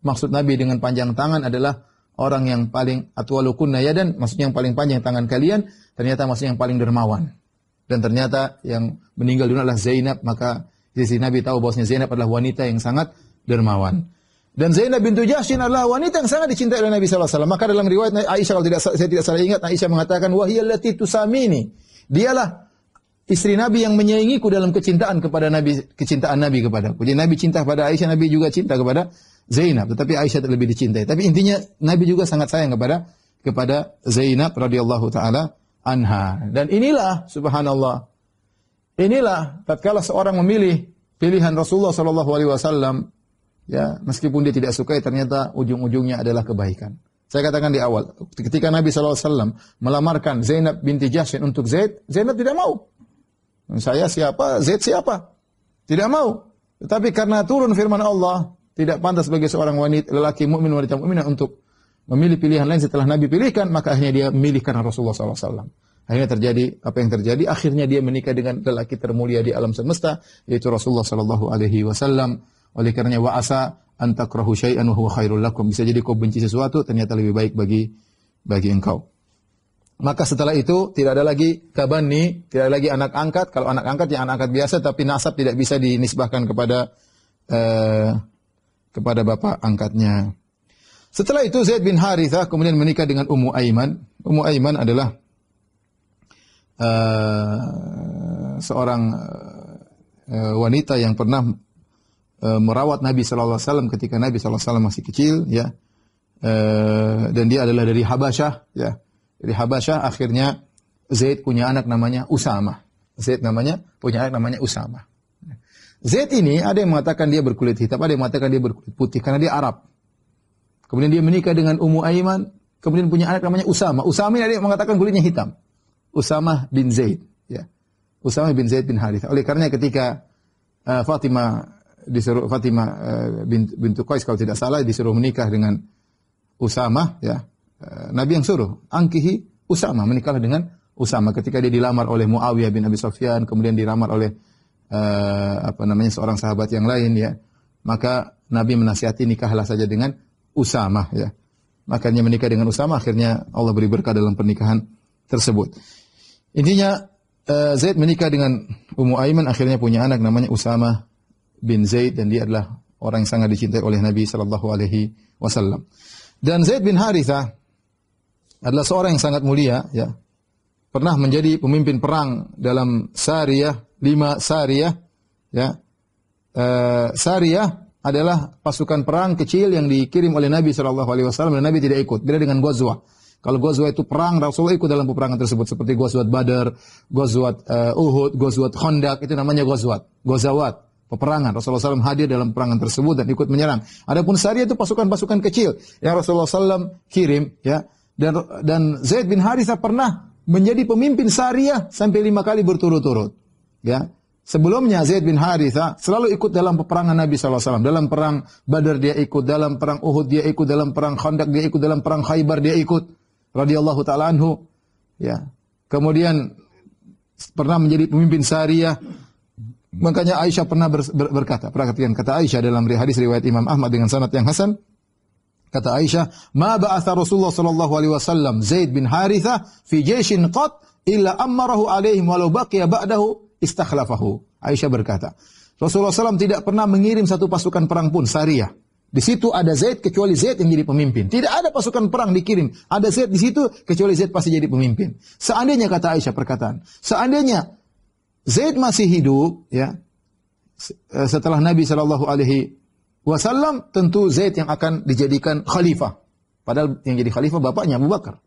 maksud Nabi dengan panjang tangan adalah orang yang paling atwalukunna ya dan maksudnya yang paling panjang tangan kalian ternyata maksudnya yang paling dermawan. Dan ternyata yang meninggal dunia adalah Zainab maka istri Nabi tahu bahwasanya Zainab adalah wanita yang sangat dermawan. Dan Zainab bintu Jahsyin adalah wanita yang sangat dicintai oleh Nabi SAW. Maka dalam riwayat Aisyah, kalau tidak, saya tidak salah ingat, Aisyah mengatakan, Wahiyallati tusamini. Dialah istri Nabi yang menyaingiku dalam kecintaan kepada Nabi, kecintaan Nabi kepada kepadaku. Jadi Nabi cinta kepada Aisyah, Nabi juga cinta kepada Zainab. Tetapi Aisyah lebih dicintai. Tapi intinya Nabi juga sangat sayang kepada kepada Zainab radhiyallahu taala anha. Dan inilah subhanallah. Inilah tatkala seorang memilih pilihan Rasulullah sallallahu alaihi wasallam Ya, meskipun dia tidak suka, ternyata ujung-ujungnya adalah kebaikan. Saya katakan di awal, ketika Nabi SAW melamarkan Zainab binti Jahsyin untuk Zaid, Zainab tidak mau. Saya siapa, Zaid siapa. Tidak mau. Tetapi karena turun firman Allah, tidak pantas bagi seorang wanita lelaki mukmin wanita mukminah untuk memilih pilihan lain setelah Nabi pilihkan, maka akhirnya dia memilih karena Rasulullah SAW. Akhirnya terjadi apa yang terjadi, akhirnya dia menikah dengan lelaki termulia di alam semesta, yaitu Rasulullah SAW. Alaihi Wasallam. Oleh karenanya wa asa antakrahu syai'an wa huwa khairul lakum. Bisa jadi kau benci sesuatu ternyata lebih baik bagi bagi engkau. Maka setelah itu tidak ada lagi kabani, tidak ada lagi anak angkat. Kalau anak angkat yang anak angkat biasa tapi nasab tidak bisa dinisbahkan kepada eh, kepada bapak angkatnya. Setelah itu Zaid bin Harithah kemudian menikah dengan Ummu Aiman. Ummu Aiman adalah uh, seorang uh, wanita yang pernah Eh, merawat Nabi sallallahu alaihi wasallam ketika Nabi sallallahu alaihi wasallam masih kecil ya. E, dan dia adalah dari Habasyah ya. Dari Habasyah akhirnya Zaid punya anak namanya Usama. Zaid namanya punya anak namanya Usama. Zaid ini ada yang mengatakan dia berkulit hitam, ada yang mengatakan dia berkulit putih karena dia Arab. Kemudian dia menikah dengan Ummu Aiman, kemudian punya anak namanya Usama. Usama ini ada yang mengatakan kulitnya hitam. Usama bin Zaid, ya. Usama bin Zaid bin Harith. Oleh karenanya ketika uh, Fatimah disuruh Fatimah eh, bintu, Qais kalau tidak salah disuruh menikah dengan Usama ya. Eh, Nabi yang suruh, angkihi Usama menikahlah dengan Usama ketika dia dilamar oleh Muawiyah bin Abi Sufyan, kemudian dilamar oleh uh, apa namanya seorang sahabat yang lain ya. Maka Nabi menasihati nikahlah saja dengan Usama ya. Makanya menikah dengan Usama akhirnya Allah beri berkah dalam pernikahan tersebut. Intinya Zaid menikah dengan Ummu Aiman akhirnya punya anak namanya Usama bin Zaid dan dia adalah orang yang sangat dicintai oleh Nabi sallallahu alaihi wasallam. Dan Zaid bin Harithah adalah seorang yang sangat mulia ya. Pernah menjadi pemimpin perang dalam Sariyah, lima Sariyah ya. E, Sariyah adalah pasukan perang kecil yang dikirim oleh Nabi sallallahu alaihi wasallam dan Nabi tidak ikut. Beda dengan Ghazwah. Kalau Ghazwah itu perang, Rasulullah ikut dalam peperangan tersebut seperti Ghazwat Badar, Ghazwat eh, Uhud, Ghazwat Khandaq itu namanya Ghazwat, Ghazawat peperangan. Rasulullah SAW hadir dalam perangan tersebut dan ikut menyerang. Adapun Saria itu pasukan-pasukan kecil yang Rasulullah SAW kirim, ya. Dan dan Zaid bin Harithah pernah menjadi pemimpin Saria sampai lima kali berturut-turut, ya. Sebelumnya Zaid bin Haritha selalu ikut dalam peperangan Nabi SAW. Dalam perang Badar dia ikut, dalam perang Uhud dia ikut, dalam perang Khandak dia ikut, dalam perang Khaybar dia ikut. Radiyallahu ta'ala anhu. Ya. Kemudian pernah menjadi pemimpin Saria. Makanya Aisyah pernah ber, ber, berkata, perhatikan kata Aisyah dalam hadis riwayat Imam Ahmad dengan sanad yang hasan. Kata Aisyah, "Ma ba'atsa Rasulullah sallallahu alaihi wasallam Zaid bin Harithah fi jaisin qat illa ammarahu alaihim walau baqiya ba'dahu istakhlafahu." Aisyah berkata, Rasulullah SAW tidak pernah mengirim satu pasukan perang pun, Sariyah. Di situ ada Zaid kecuali Zaid yang jadi pemimpin. Tidak ada pasukan perang dikirim. Ada Zaid di situ kecuali Zaid pasti jadi pemimpin. Seandainya kata Aisyah perkataan, seandainya Zaid masih hidup, ya. Eh, setelah Nabi Shallallahu Alaihi Wasallam, tentu Zaid yang akan dijadikan khalifah. Padahal yang jadi khalifah bapaknya Abu Bakar.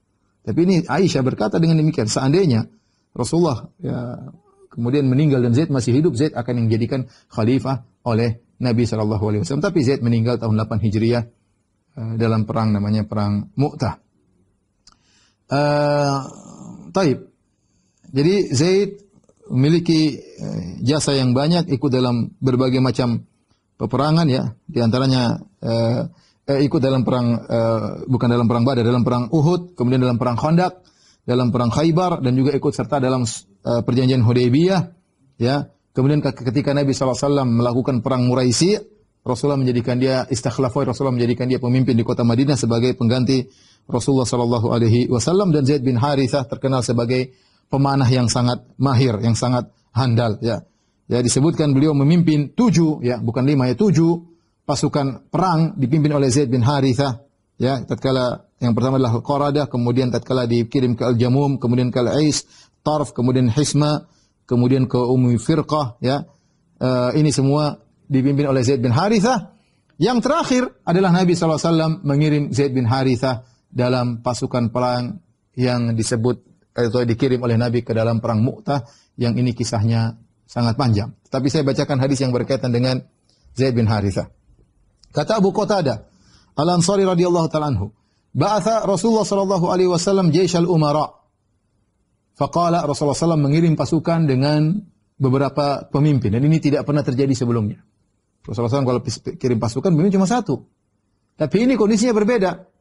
Tapi ini Aisyah berkata dengan demikian, seandainya Rasulullah ya, kemudian meninggal dan Zaid masih hidup, Zaid akan dijadikan khalifah oleh Nabi Shallallahu Alaihi Wasallam. Tapi Zaid meninggal tahun 8 Hijriah eh, dalam perang namanya perang Mu'tah. Uh, taib. Jadi Zaid memiliki eh, jasa yang banyak, ikut dalam berbagai macam peperangan ya, di antaranya eh, eh, ikut dalam perang eh, bukan dalam perang Badar, dalam perang Uhud, kemudian dalam perang Khandaq, dalam perang Khaybar dan juga ikut serta dalam eh, perjanjian Hudaybiyah ya. Kemudian ketika Nabi SAW melakukan perang Muraisi, Rasulullah menjadikan dia istakhlafoi, Rasulullah menjadikan dia pemimpin di kota Madinah sebagai pengganti Rasulullah saw dan Zaid bin Harithah terkenal sebagai pemanah yang sangat mahir, yang sangat handal ya. Ya disebutkan beliau memimpin tujuh ya, bukan lima ya tujuh pasukan perang dipimpin oleh Zaid bin Harithah ya tatkala yang pertama adalah Qarada, kemudian tatkala dikirim ke Al-Jamum kemudian ke Al-Ais Tarf kemudian Hisma kemudian ke Ummi Firqah ya e, ini semua dipimpin oleh Zaid bin Harithah yang terakhir adalah Nabi SAW mengirim Zaid bin Harithah dalam pasukan perang yang disebut atau dikirim oleh Nabi ke dalam perang Mu'tah yang ini kisahnya sangat panjang. Tapi saya bacakan hadis yang berkaitan dengan Zaid bin Harithah. Kata Abu Qatada, Al-Ansari radhiyallahu taala anhu, Rasulullah sallallahu alaihi wasallam Al umara. Faqala Rasulullah SAW mengirim pasukan dengan beberapa pemimpin dan ini tidak pernah terjadi sebelumnya. Rasulullah SAW kalau kirim pasukan pemimpin cuma satu. Tapi ini kondisinya berbeda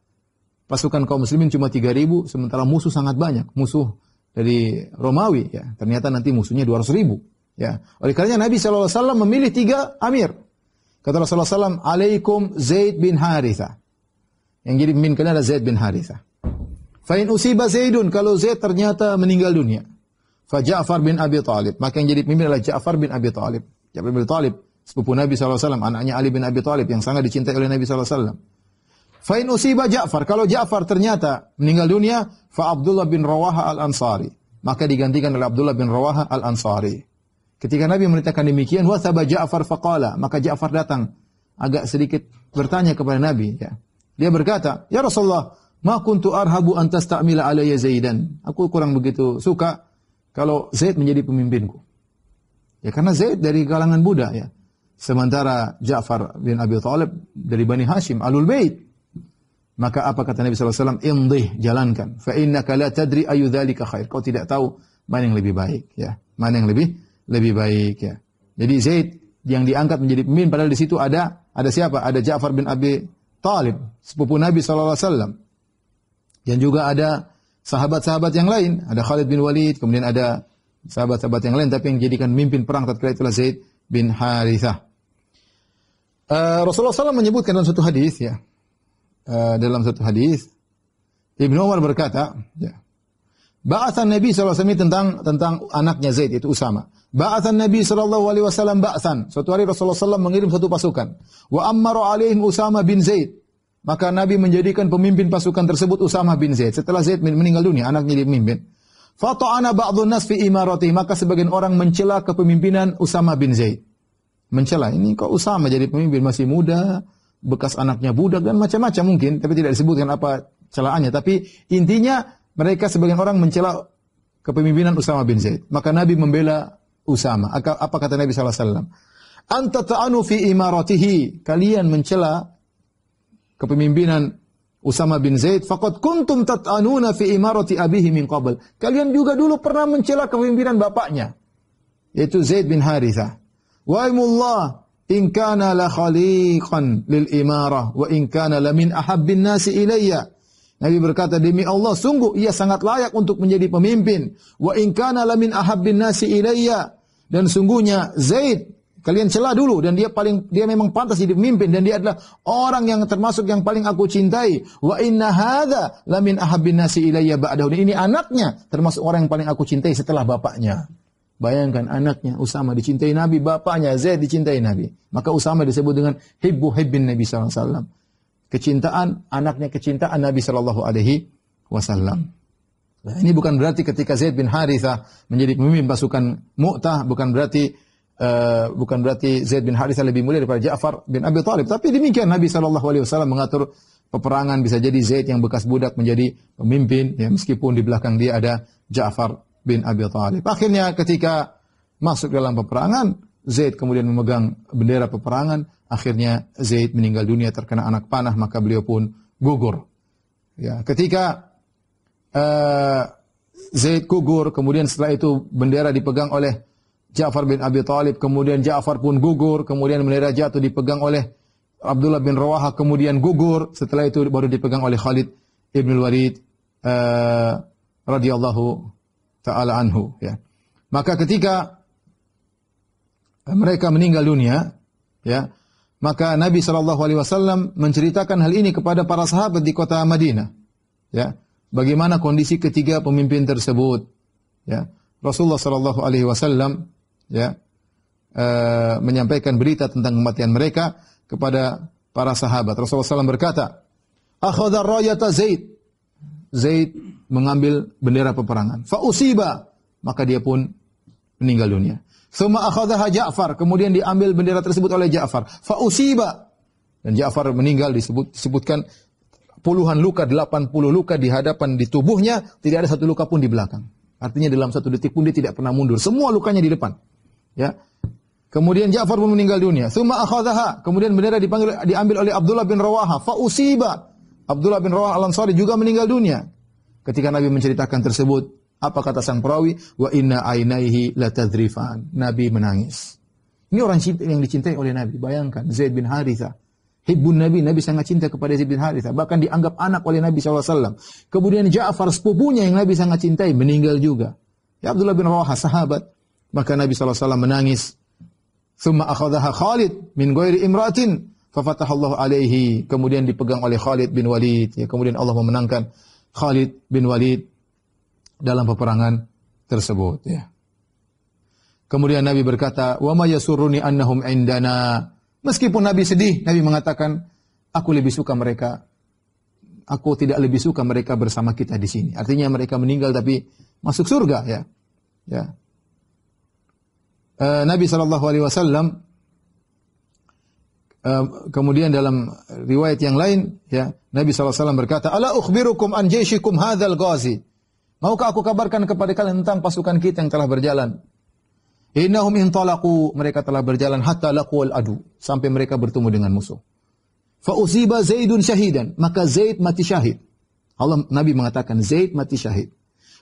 pasukan kaum muslimin cuma 3000 sementara musuh sangat banyak, musuh dari Romawi ya. Ternyata nanti musuhnya 200.000 ya. Oleh karenanya Nabi sallallahu alaihi wasallam memilih tiga amir. Kata Rasulullah sallallahu alaihi wasallam, "Alaikum Zaid bin Haritha. Yang jadi pemimpin kalian adalah Zaid bin Haritha. Fa in usiba Zaidun, kalau Zaid ternyata meninggal dunia, fa Ja'far bin Abi Talib. maka yang jadi pemimpin adalah Ja'far bin Abi Talib. Ja'far bin Abi Thalib sepupu Nabi sallallahu alaihi wasallam, anaknya Ali bin Abi Talib, yang sangat dicintai oleh Nabi sallallahu alaihi wasallam. Fa in usiba Ja'far, kalau Ja'far ternyata meninggal dunia, fa Abdullah bin Rawaha al-Ansari. Maka digantikan oleh Abdullah bin Rawaha al-Ansari. Ketika Nabi memerintahkan demikian, wa Ja'far faqala, maka Ja'far datang agak sedikit bertanya kepada Nabi, ya. Dia berkata, "Ya Rasulullah, ma kuntu arhabu an tastamila alayya Zaidan." Aku kurang begitu suka kalau Zaid menjadi pemimpinku. Ya karena Zaid dari kalangan Buddha ya. Sementara Ja'far bin Abi Thalib dari Bani Hashim, Alul Bait. Maka apa kata Nabi SAW? Indih, jalankan. Fa inna la tadri ayu dhalika khair. Kau tidak tahu mana yang lebih baik. ya Mana yang lebih lebih baik. ya Jadi Zaid yang diangkat menjadi pemimpin padahal di situ ada ada siapa? Ada Ja'far bin Abi Talib, sepupu Nabi SAW. Dan juga ada sahabat-sahabat yang lain. Ada Khalid bin Walid, kemudian ada sahabat-sahabat yang lain. Tapi yang jadikan pemimpin perang tatkala itulah Zaid bin Harithah. Uh, Rasulullah SAW menyebutkan dalam satu hadis ya, Eh, dalam satu hadis Ibnu Umar berkata, ya, Ba'atsan Nabi SAW tentang tentang anaknya Zaid itu Usama. Ba'atsan Nabi sallallahu alaihi wasallam ba'san. Suatu hari Rasulullah SAW mengirim satu pasukan. Wa ammaru alaihim Usama bin Zaid. Maka Nabi menjadikan pemimpin pasukan tersebut Usama bin Zaid. Setelah Zaid meninggal dunia, anaknya jadi pemimpin. Fata'ana ba'dhun nas fi imarati. Maka sebagian orang mencela kepemimpinan Usama bin Zaid. Mencela, ini kok Usama jadi pemimpin masih muda, bekas anaknya budak dan macam-macam mungkin, tapi tidak disebutkan apa celaannya. Tapi intinya mereka sebagian orang mencela kepemimpinan Usama bin Zaid. Maka Nabi membela Usama. Apa kata Nabi sallallahu alaihi wasallam? Anta ta'anu fi imaratihi. Kalian mencela kepemimpinan Usama bin Zaid, faqad kuntum tat'anuna fi imarati abihi min qabl. Kalian juga dulu pernah mencela kepemimpinan bapaknya, yaitu Zaid bin Harithah. Wa imullah in kana la khaliqan lil imarah wa in kana la min ahabbin nasi ilayya Nabi berkata demi Allah sungguh ia sangat layak untuk menjadi pemimpin wa in kana la min ahabbin nasi ilayya dan sungguhnya Zaid kalian celah dulu dan dia paling dia memang pantas jadi pemimpin dan dia adalah orang yang termasuk yang paling aku cintai wa inna hadza la min ahabbin nasi ilayya ba'dahu ini anaknya termasuk orang yang paling aku cintai setelah bapaknya Bayangkan anaknya Usama dicintai Nabi, bapaknya Zaid dicintai Nabi. Maka Usama disebut dengan hibbu hibbin Nabi sallallahu alaihi wasallam. Kecintaan anaknya kecintaan Nabi sallallahu alaihi wasallam. Nah, ini bukan berarti ketika Zaid bin Harithah menjadi pemimpin pasukan Mu'tah bukan berarti uh, bukan berarti Zaid bin Harithah lebih mulia daripada Ja'far bin Abi Thalib, tapi demikian Nabi sallallahu alaihi wasallam mengatur peperangan bisa jadi Zaid yang bekas budak menjadi pemimpin ya meskipun di belakang dia ada Ja'far bin Abi Thalib. Akhirnya ketika masuk dalam peperangan, Zaid kemudian memegang bendera peperangan, akhirnya Zaid meninggal dunia terkena anak panah maka beliau pun gugur. Ya, ketika uh, Zaid gugur, kemudian setelah itu bendera dipegang oleh Ja'far bin Abi Thalib, kemudian Ja'far pun gugur, kemudian bendera jatuh dipegang oleh Abdullah bin Rawaha kemudian gugur, setelah itu baru dipegang oleh Khalid Ibn Walid uh, radhiyallahu taala anhu ya. Maka ketika mereka meninggal dunia ya, maka Nabi saw menceritakan hal ini kepada para sahabat di kota Madinah. Ya, bagaimana kondisi ketiga pemimpin tersebut? Ya, Rasulullah saw alaihi ya e, menyampaikan berita tentang kematian mereka kepada para sahabat. Rasulullah SAW berkata, "Akhadha rayata Zaid Zaid mengambil bendera peperangan. Fausiba, maka dia pun meninggal dunia. Thumma akhazaha Ja'far, kemudian diambil bendera tersebut oleh Ja'far. Fausiba dan Ja'far meninggal disebut disebutkan puluhan luka, delapan puluh luka di hadapan di tubuhnya, tidak ada satu luka pun di belakang. Artinya dalam satu detik pun dia tidak pernah mundur. Semua lukanya di depan. Ya. Kemudian Ja'far pun meninggal dunia. Thumma akhazaha. kemudian bendera dipanggil diambil oleh Abdullah bin Rawaha, fausiba Abdullah bin Rawah Al-Ansari juga meninggal dunia. Ketika Nabi menceritakan tersebut, apa kata sang perawi? Wa inna ainaihi latadrifan. Nabi menangis. Ini orang cinta yang dicintai oleh Nabi. Bayangkan Zaid bin Haritha. Hibbun Nabi, Nabi sangat cinta kepada Zaid bin Haritha. Bahkan dianggap anak oleh Nabi SAW. Kemudian Ja'far sepupunya yang Nabi sangat cintai meninggal juga. Ya Abdullah bin Rawah sahabat. Maka Nabi SAW menangis. Thumma akhadaha Khalid min goyri imratin. Fafatahallahu alaihi, kemudian dipegang oleh Khalid bin Walid. Ya, kemudian Allah memenangkan Khalid bin Walid dalam peperangan tersebut. Ya. Kemudian Nabi berkata, "Wa ma yasurruni annahum indana." Meskipun Nabi sedih, Nabi mengatakan, "Aku lebih suka mereka aku tidak lebih suka mereka bersama kita di sini." Artinya mereka meninggal tapi masuk surga ya. Ya. Eh, Nabi saw kemudian dalam riwayat yang lain ya Nabi SAW berkata ala ukhbirukum an jaishikum hadzal ghazi maukah aku kabarkan kepada kalian tentang pasukan kita yang telah berjalan innahum intalaqu mereka telah berjalan hatta laqul adu sampai mereka bertemu dengan musuh fa usiba zaidun syahidan maka zaid mati syahid Allah Nabi mengatakan zaid mati syahid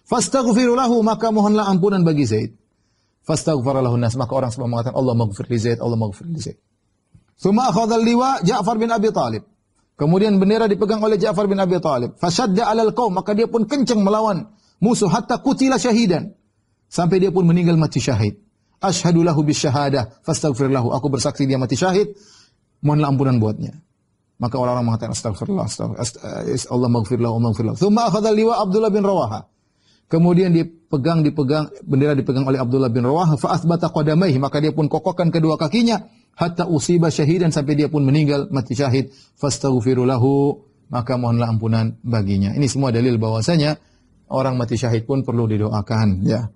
fastaghfiru lahu maka mohonlah ampunan bagi zaid fastaghfara lahu nas maka orang semua mengatakan Allah maghfir li zaid Allah maghfir li zaid Suma akhadha liwa Ja'far bin Abi Talib. Kemudian bendera dipegang oleh Ja'far bin Abi Talib. Fashadda alal qaw. maka dia pun kencang melawan musuh hatta kutila syahidan. Sampai dia pun meninggal mati syahid. Ashadu lahu syahadah. fastaghfir lahu. Aku bersaksi dia mati syahid. Mohonlah ampunan buatnya. Maka orang-orang mengatakan astagfirullah, astagfirullah, eh, Allah maghfirlah, Allah maghfirlah. Thumma akhadha liwa Abdullah bin Rawaha. Kemudian dipegang, dipegang, bendera dipegang oleh Abdullah bin Rawaha. Fa'athbata qadamaihi. Maka dia pun kokokkan kedua kakinya hatta usiba syahidan sampai dia pun meninggal mati syahid fastaghfirulahu maka mohonlah ampunan baginya. Ini semua dalil bahwasanya orang mati syahid pun perlu didoakan ya.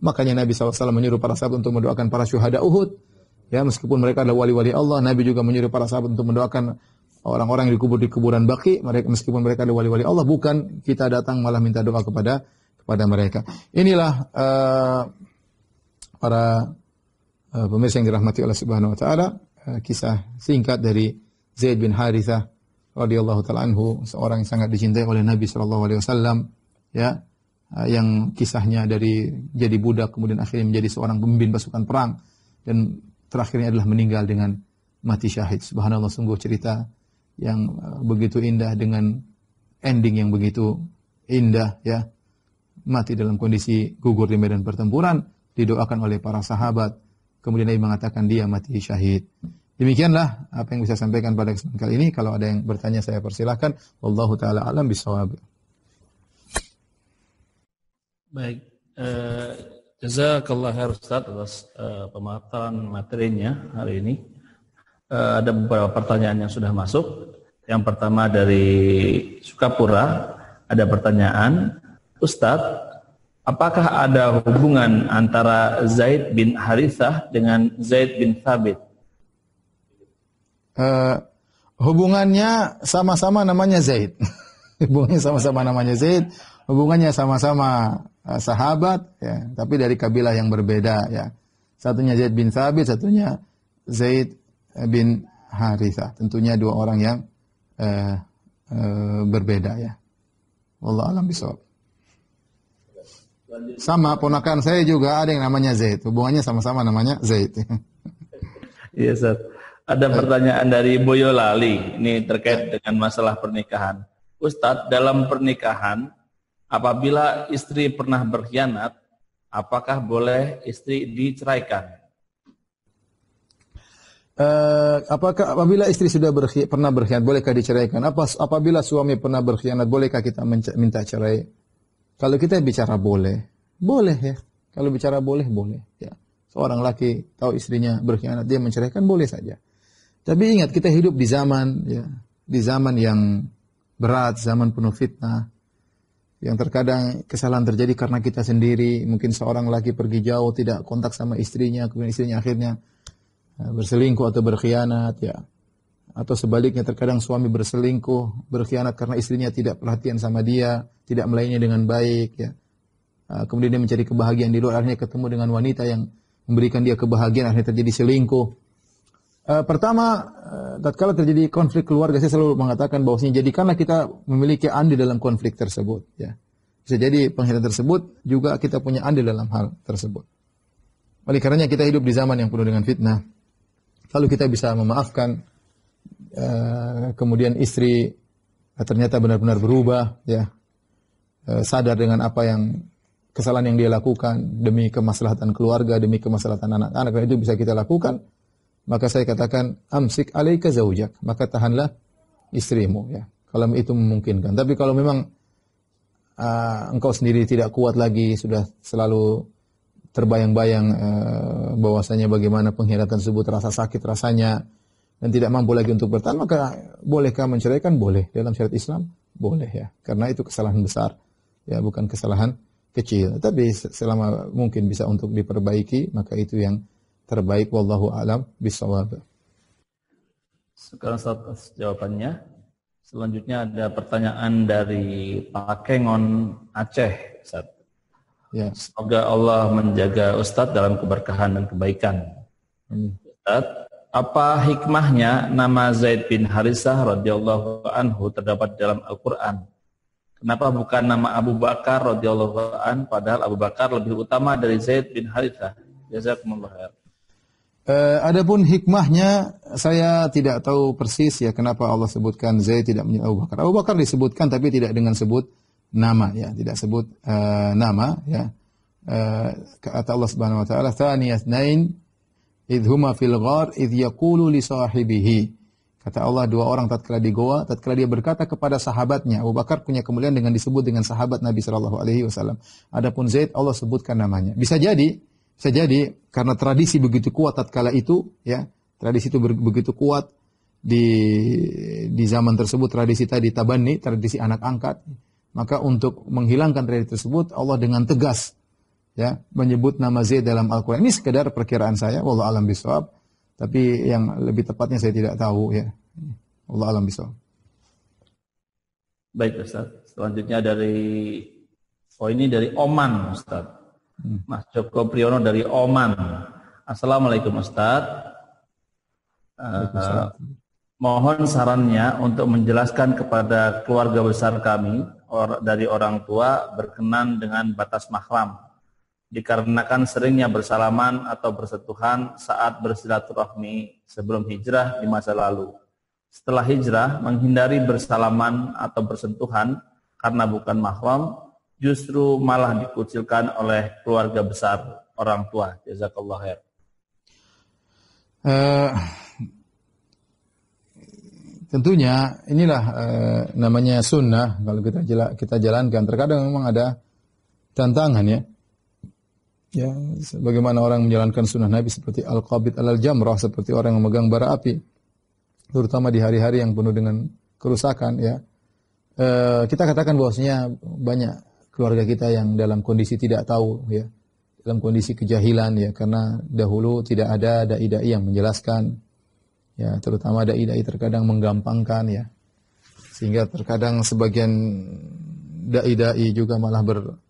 Makanya Nabi SAW menyuruh para sahabat untuk mendoakan para syuhada Uhud. Ya, meskipun mereka adalah wali-wali Allah, Nabi juga menyuruh para sahabat untuk mendoakan orang-orang yang dikubur di kuburan baki, mereka meskipun mereka adalah wali-wali Allah, bukan kita datang malah minta doa kepada kepada mereka. Inilah uh, para Eh, pemirsa yang dirahmati Allah Subhanahu wa taala, eh, kisah singkat dari Zaid bin Harithah radhiyallahu taala anhu, seorang yang sangat dicintai oleh Nabi sallallahu alaihi wasallam, ya, eh, yang kisahnya dari jadi budak kemudian akhirnya menjadi seorang pemimpin pasukan perang dan terakhirnya adalah meninggal dengan mati syahid. Subhanallah sungguh cerita yang begitu indah dengan ending yang begitu indah ya. Mati dalam kondisi gugur di medan pertempuran didoakan oleh para sahabat Kemudian Nabi mengatakan dia mati syahid. Demikianlah apa yang bisa sampaikan pada kesempatan kali ini. Kalau ada yang bertanya saya persilahkan. Wallahu taala alam bisawab. Baik. Uh, jazakallah khair Ustaz atas uh, materinya hari ini. Eh, ada beberapa pertanyaan yang sudah masuk. Yang pertama dari Sukapura ada pertanyaan, Ustadz, Apakah ada hubungan antara Zaid bin Harithah dengan Zaid bin Thabit? Uh, hubungannya sama-sama namanya Zaid. hubungannya sama-sama namanya Zaid, hubungannya sama-sama uh, eh, sahabat ya, tapi dari kabilah yang berbeda ya. Satunya Zaid bin Thabit, satunya Zaid eh, bin Harithah. Tentunya dua orang yang uh, uh, berbeda ya. Wallah alam bisawab. Sama ponakan saya juga ada yang namanya Zaid. Hubungannya sama-sama namanya Zaid. Iya, Ustaz. Ada pertanyaan dari Boyolali ini terkait dengan masalah pernikahan. Ustadz, dalam pernikahan apabila istri pernah berkhianat, apakah boleh istri diceraikan? Uh, apakah apabila istri sudah berkhianat, pernah berkhianat, bolehkah diceraikan? Apa apabila suami pernah berkhianat, bolehkah kita minta cerai? Kalau kita bicara boleh, boleh ya. Kalau bicara boleh, boleh ya. Seorang laki tahu istrinya berkhianat, dia menceraikan boleh saja. Tapi ingat kita hidup di zaman ya, di zaman yang berat, zaman penuh fitnah. Yang terkadang kesalahan terjadi karena kita sendiri, mungkin seorang laki pergi jauh tidak kontak sama istrinya, kemudian istrinya akhirnya eh, berselingkuh atau berkhianat ya atau sebaliknya terkadang suami berselingkuh, berkhianat karena istrinya tidak perhatian sama dia, tidak melayani dengan baik ya. Ah, kemudian dia mencari kebahagiaan di luar akhirnya ketemu dengan wanita yang memberikan dia kebahagiaan akhirnya terjadi selingkuh. Ah, pertama, ah, tatkala terjadi konflik keluarga, saya selalu mengatakan bahwa bahwasanya jadikanlah kita memiliki andil dalam konflik tersebut. Ya. Bisa jadi pengkhianat tersebut juga kita punya andil dalam hal tersebut. Oleh karenanya kita hidup di zaman yang penuh dengan fitnah. Lalu kita bisa memaafkan, Eh, kemudian istri eh, ternyata benar-benar berubah ya eh, sadar dengan apa yang kesalahan yang dia lakukan demi kemaslahatan keluarga demi kemaslahatan anak-anak itu bisa kita lakukan maka saya katakan amsik alaika zaujak maka tahanlah istrimu ya kalau itu memungkinkan tapi kalau memang uh, engkau sendiri tidak kuat lagi sudah selalu terbayang-bayang uh, bahwasanya bagaimana pengkhianatan tersebut rasa sakit rasanya dan tidak mampu lagi untuk bertahan, maka bolehkah menceraikan? Boleh. Dalam syariat Islam, boleh ya. Karena itu kesalahan besar, ya bukan kesalahan kecil. Tapi selama mungkin bisa untuk diperbaiki, maka itu yang terbaik. Wallahu alam bisawab. Sekarang saat jawabannya. Selanjutnya ada pertanyaan dari Pak Kengon Aceh. Ustaz. Ya. Semoga Allah menjaga Ustadz dalam keberkahan dan kebaikan. Hmm. Ustadz, apa hikmahnya nama Zaid bin Harisah radhiyallahu anhu terdapat dalam Al-Qur'an? Kenapa bukan nama Abu Bakar radhiyallahu an padahal Abu Bakar lebih utama dari Zaid bin Harisah? Jazakumullah khair. Uh, adapun hikmahnya saya tidak tahu persis ya kenapa Allah sebutkan Zaid tidak menyebut Abu Bakar. Abu Bakar disebutkan tapi tidak dengan sebut nama ya, tidak sebut uh, nama ya. Uh, kata Allah Subhanahu wa taala, "Tsaniyatnain idhuma fil ghar idh yaqulu li sahibihi. Kata Allah dua orang tatkala di goa, tatkala dia berkata kepada sahabatnya, Abu Bakar punya kemuliaan dengan disebut dengan sahabat Nabi Shallallahu Alaihi Wasallam. Adapun Zaid Allah sebutkan namanya. Bisa jadi, bisa jadi karena tradisi begitu kuat tatkala itu, ya tradisi itu begitu kuat di di zaman tersebut tradisi tadi tabani, tradisi anak angkat. Maka untuk menghilangkan tradisi tersebut Allah dengan tegas ya menyebut nama Zaid dalam Al-Qur'an. Ini sekedar perkiraan saya, wallahu alam bisawab. Tapi yang lebih tepatnya saya tidak tahu ya. Wallahu alam bisawab. Baik Ustaz. Selanjutnya dari Oh ini dari Oman Ustaz. Hmm. Mas Joko Priyono dari Oman. Assalamualaikum Ustaz. Uh, mohon sarannya untuk menjelaskan kepada keluarga besar kami or, dari orang tua berkenan dengan batas mahram dikarenakan seringnya bersalaman atau bersentuhan saat bersilaturahmi sebelum hijrah di masa lalu. Setelah hijrah, menghindari bersalaman atau bersentuhan karena bukan mahram, justru malah dikucilkan oleh keluarga besar orang tua. Jazakallah khair. Uh, tentunya inilah uh, namanya sunnah kalau kita jala, kita jalankan. Terkadang memang ada tantangan ya. Ya, bagaimana orang menjalankan sunnah Nabi seperti al-qabid Al jamrah seperti orang yang memegang bara api, terutama di hari-hari yang penuh dengan kerusakan. Ya, e, kita katakan bahwasanya banyak keluarga kita yang dalam kondisi tidak tahu, ya, dalam kondisi kejahilan, ya, karena dahulu tidak ada dai-dai yang menjelaskan, ya, terutama dai-dai terkadang menggampangkan, ya, sehingga terkadang sebagian dai-dai juga malah ber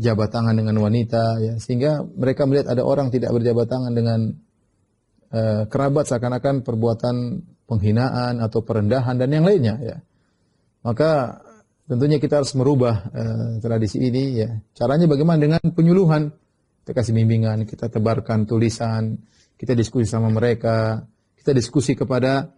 jabat tangan dengan wanita ya sehingga mereka melihat ada orang tidak berjabat tangan dengan uh, kerabat seakan-akan perbuatan penghinaan atau perendahan dan yang lainnya ya maka tentunya kita harus merubah uh, tradisi ini ya caranya bagaimana dengan penyuluhan kita kasih bimbingan kita tebarkan tulisan kita diskusi sama mereka kita diskusi kepada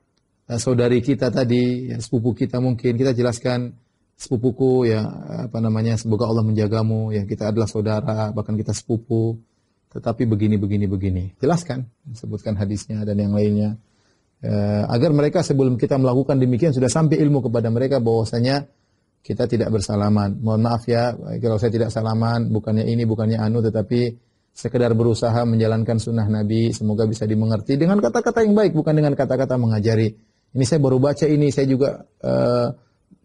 uh, saudari kita tadi ya, sepupu kita mungkin kita jelaskan sepupuku ya apa namanya semoga Allah menjagamu ya kita adalah saudara bahkan kita sepupu tetapi begini begini begini jelaskan sebutkan hadisnya dan yang lainnya e, agar mereka sebelum kita melakukan demikian sudah sampai ilmu kepada mereka bahwasanya kita tidak bersalaman mohon maaf ya kalau saya tidak salaman bukannya ini bukannya anu tetapi sekedar berusaha menjalankan sunnah Nabi semoga bisa dimengerti dengan kata-kata yang baik bukan dengan kata-kata mengajari ini saya baru baca ini saya juga e,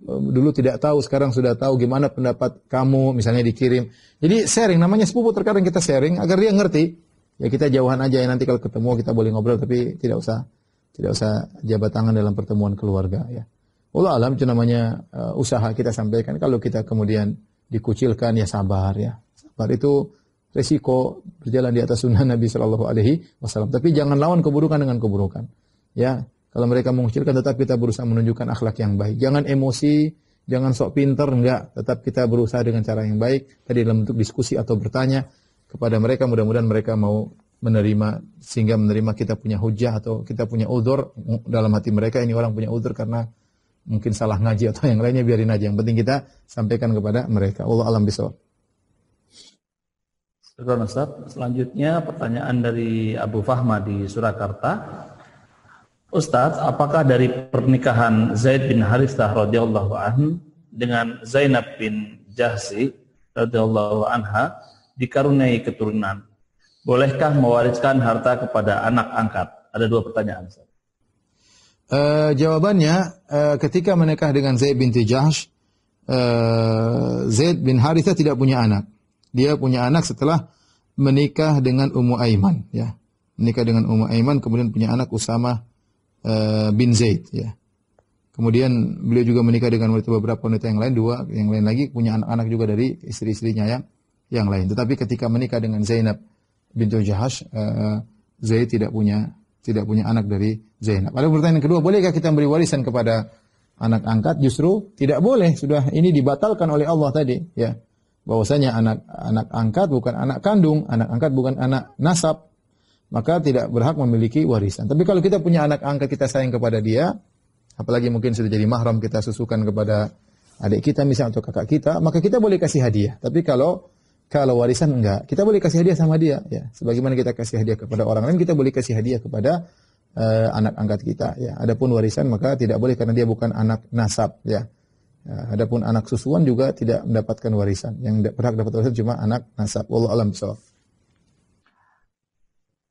dulu tidak tahu, sekarang sudah tahu gimana pendapat kamu, misalnya dikirim. Jadi sharing, namanya sepupu terkadang kita sharing agar dia ngerti. Ya kita jauhan aja ya nanti kalau ketemu kita boleh ngobrol tapi tidak usah tidak usah jabat tangan dalam pertemuan keluarga ya. Allah alam itu namanya uh, usaha kita sampaikan. Kalau kita kemudian dikucilkan ya sabar ya. Sabar itu resiko berjalan di atas sunnah Nabi Shallallahu Alaihi Wasallam. Tapi jangan lawan keburukan dengan keburukan. Ya, kalau mereka mengucilkan tetap kita berusaha menunjukkan akhlak yang baik. Jangan emosi, jangan sok pinter, enggak. Tetap kita berusaha dengan cara yang baik. Tadi dalam bentuk diskusi atau bertanya kepada mereka, mudah-mudahan mereka mau menerima sehingga menerima kita punya hujah atau kita punya udur dalam hati mereka ini orang punya udur karena mungkin salah ngaji atau yang lainnya biarin aja yang penting kita sampaikan kepada mereka Allah alam bisa Ustaz, selanjutnya pertanyaan dari Abu Fahma di Surakarta Ustadz, apakah dari pernikahan Zaid bin Harithah radhiyallahu anhu dengan Zainab bin Jahsi radhiyallahu anha dikaruniai keturunan? Bolehkah mewariskan harta kepada anak angkat? Ada dua pertanyaan. Ustaz. Uh, jawabannya, uh, ketika menikah dengan Zaid bin Jahsh, eh, uh, Zaid bin Harithah tidak punya anak. Dia punya anak setelah menikah dengan Ummu Aiman, ya. Menikah dengan Ummu Aiman, kemudian punya anak Usama Eh, bin Zaid ya. Kemudian beliau juga menikah dengan wanita beberapa wanita yang lain dua, yang lain lagi punya anak-anak juga dari istri-istrinya yang yang lain. Tetapi ketika menikah dengan Zainab bintu Jahash, uh, Zaid tidak punya tidak punya anak dari Zainab. Ada pertanyaan kedua, bolehkah kita memberi warisan kepada anak angkat? Justru tidak boleh. Sudah ini dibatalkan oleh Allah tadi, ya. Bahwasanya anak anak angkat bukan anak kandung, anak angkat bukan anak nasab, maka tidak berhak memiliki warisan. Tapi kalau kita punya anak angkat kita sayang kepada dia, apalagi mungkin sudah jadi mahram kita susukan kepada adik kita misalnya atau kakak kita, maka kita boleh kasih hadiah. Tapi kalau kalau warisan enggak, kita boleh kasih hadiah sama dia ya. Sebagaimana kita kasih hadiah kepada orang lain, kita boleh kasih hadiah kepada uh, anak angkat kita ya. Adapun warisan maka tidak boleh karena dia bukan anak nasab ya. ya. Adapun anak susuan juga tidak mendapatkan warisan. Yang berhak dapat warisan cuma anak nasab. Wallahu a'lam bishawab.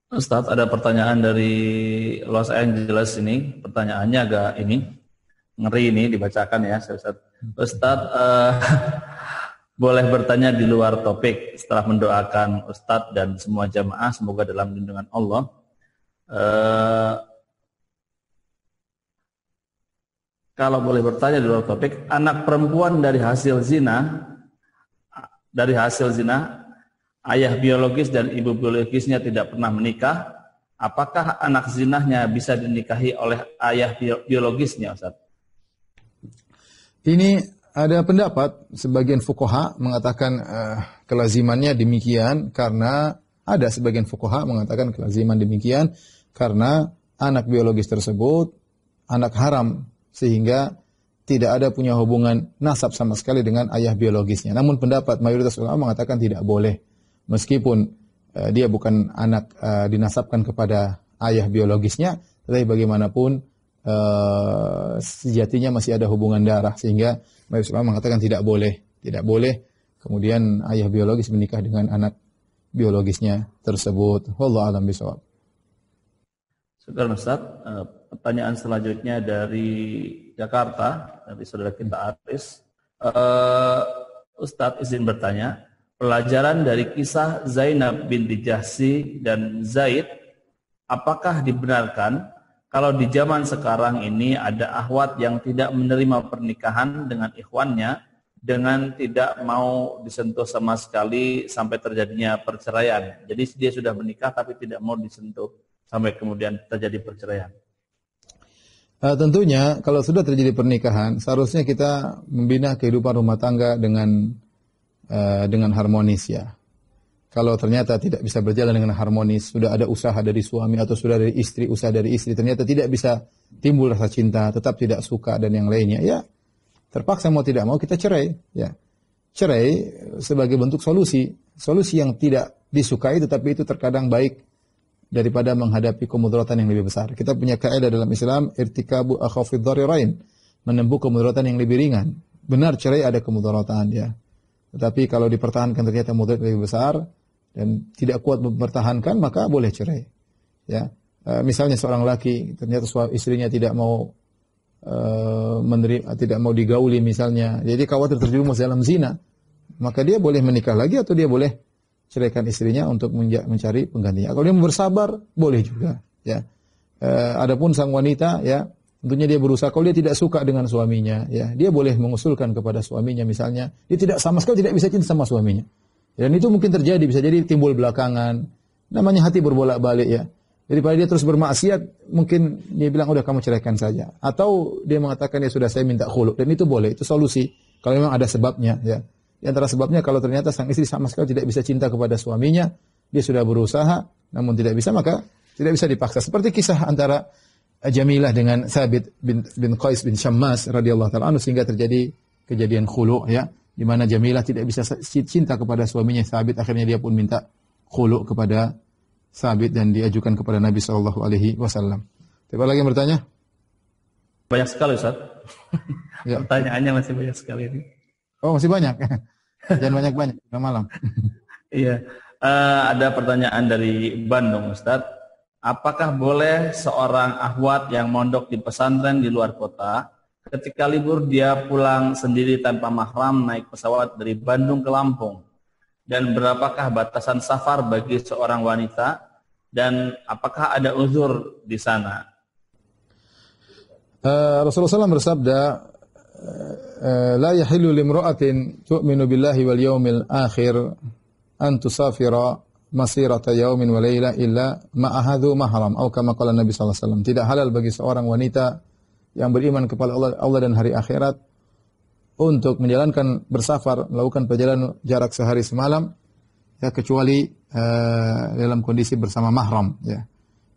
Ustadz, ada pertanyaan dari Los Angeles ini. Pertanyaannya agak ini ngeri ini dibacakan ya, Ustadz. Ustaz uh, eh, boleh bertanya di luar topik setelah mendoakan Ustadz dan semua jamaah semoga dalam lindungan Allah. Uh, kalau boleh bertanya di luar topik, anak perempuan dari hasil zina, dari hasil zina ayah biologis dan ibu biologisnya tidak pernah menikah, apakah anak zinahnya bisa dinikahi oleh ayah biologisnya, Ustaz? Ini ada pendapat sebagian fukoha mengatakan uh, kelazimannya demikian karena ada sebagian fukoha mengatakan kelaziman demikian karena anak biologis tersebut anak haram sehingga tidak ada punya hubungan nasab sama sekali dengan ayah biologisnya. Namun pendapat mayoritas ulama mengatakan tidak boleh meskipun uh, dia bukan anak uh, dinasabkan kepada ayah biologisnya, tetapi bagaimanapun uh, sejatinya masih ada hubungan darah sehingga Nabi SAW mengatakan tidak boleh, tidak boleh kemudian ayah biologis menikah dengan anak biologisnya tersebut. Allah alam bisawab. Saudara Ustaz, pertanyaan selanjutnya dari Jakarta dari saudara kita Aris. Uh, Ustaz izin bertanya, pelajaran dari kisah Zainab binti Jahsi dan Zaid, apakah dibenarkan kalau di zaman sekarang ini ada ahwat yang tidak menerima pernikahan dengan ikhwannya dengan tidak mau disentuh sama sekali sampai terjadinya perceraian. Jadi dia sudah menikah tapi tidak mau disentuh sampai kemudian terjadi perceraian. Nah, tentunya kalau sudah terjadi pernikahan seharusnya kita membina kehidupan rumah tangga dengan Eh, dengan harmonis ya. Kalau ternyata tidak bisa berjalan dengan harmonis, sudah ada usaha dari suami atau sudah dari istri, usaha dari istri, ternyata tidak bisa timbul rasa cinta, tetap tidak suka dan yang lainnya, ya terpaksa mau tidak mau kita cerai, ya. Cerai sebagai bentuk solusi, solusi yang tidak disukai tetapi itu terkadang baik daripada menghadapi kemudaratan yang lebih besar. Kita punya kaidah dalam Islam irtikabu akhafid rain menempuh kemudaratan yang lebih ringan. Benar cerai ada kemudaratan ya. Tetapi kalau dipertahankan ternyata mudarat lebih besar dan tidak kuat mempertahankan maka boleh cerai. Ya. E, misalnya seorang laki ternyata istrinya tidak mau e, menerima tidak mau digauli misalnya. Jadi khawatir terjerumus dalam zina. Maka dia boleh menikah lagi atau dia boleh ceraikan istrinya untuk mencari penggantinya. Kalau dia bersabar boleh juga, ya. E, adapun sang wanita ya Tentunya dia berusaha kalau dia tidak suka dengan suaminya, ya, dia boleh mengusulkan kepada suaminya misalnya, dia tidak sama sekali tidak bisa cinta sama suaminya. Ya, dan itu mungkin terjadi, bisa jadi timbul belakangan. Namanya hati berbolak-balik ya. Daripada dia terus bermaksiat, mungkin dia bilang udah kamu ceraikan saja. Atau dia mengatakan ya sudah saya minta khuluk dan itu boleh, itu solusi kalau memang ada sebabnya ya. Di antara sebabnya kalau ternyata sang istri sama sekali tidak bisa cinta kepada suaminya, dia sudah berusaha namun tidak bisa maka tidak bisa dipaksa. Seperti kisah antara Jamilah dengan Sabit bin, bin Qais bin Syammas radhiyallahu taala sehingga terjadi kejadian khulu ya di mana Jamilah tidak bisa cinta kepada suaminya Sabit akhirnya dia pun minta khulu kepada Sabit dan diajukan kepada Nabi sallallahu alaihi wasallam. Siapa lagi yang bertanya? Banyak sekali Ustaz. ya. Pertanyaannya masih banyak sekali ini. Oh, masih banyak. Dan banyak-banyak, malam. iya. Uh, ada pertanyaan dari Bandung Ustaz Apakah boleh seorang ahwat yang mondok di pesantren di luar kota, ketika libur dia pulang sendiri tanpa mahram naik pesawat dari Bandung ke Lampung? Dan berapakah batasan safar bagi seorang wanita? Dan apakah ada uzur di sana? Uh, Rasulullah SAW bersabda, لا يحل لامرأة تؤمن بالله واليوم الآخر أن تسافر masirata yaumin wa laila illa ma'ahadhu mahram atau kama qala Nabi sallallahu tidak halal bagi seorang wanita yang beriman kepada Allah, Allah dan hari akhirat untuk menjalankan bersafar melakukan perjalanan jarak sehari semalam ya kecuali uh, dalam kondisi bersama mahram ya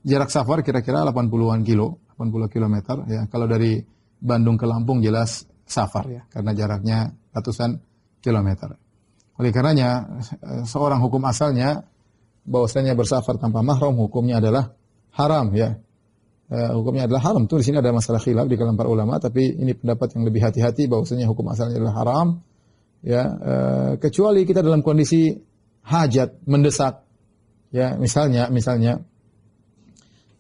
jarak safar kira-kira 80-an kilo 80 kilometer ya kalau dari Bandung ke Lampung jelas safar ya karena jaraknya ratusan kilometer oleh karenanya eh, seorang hukum asalnya bahwasanya bersafar tanpa mahram hukumnya adalah haram ya. Uh, hukumnya adalah haram. Tuh di sini ada masalah khilaf di kalangan para ulama, tapi ini pendapat yang lebih hati-hati bahwasanya hukum asalnya adalah haram. Ya, uh, kecuali kita dalam kondisi hajat mendesak. Ya, misalnya misalnya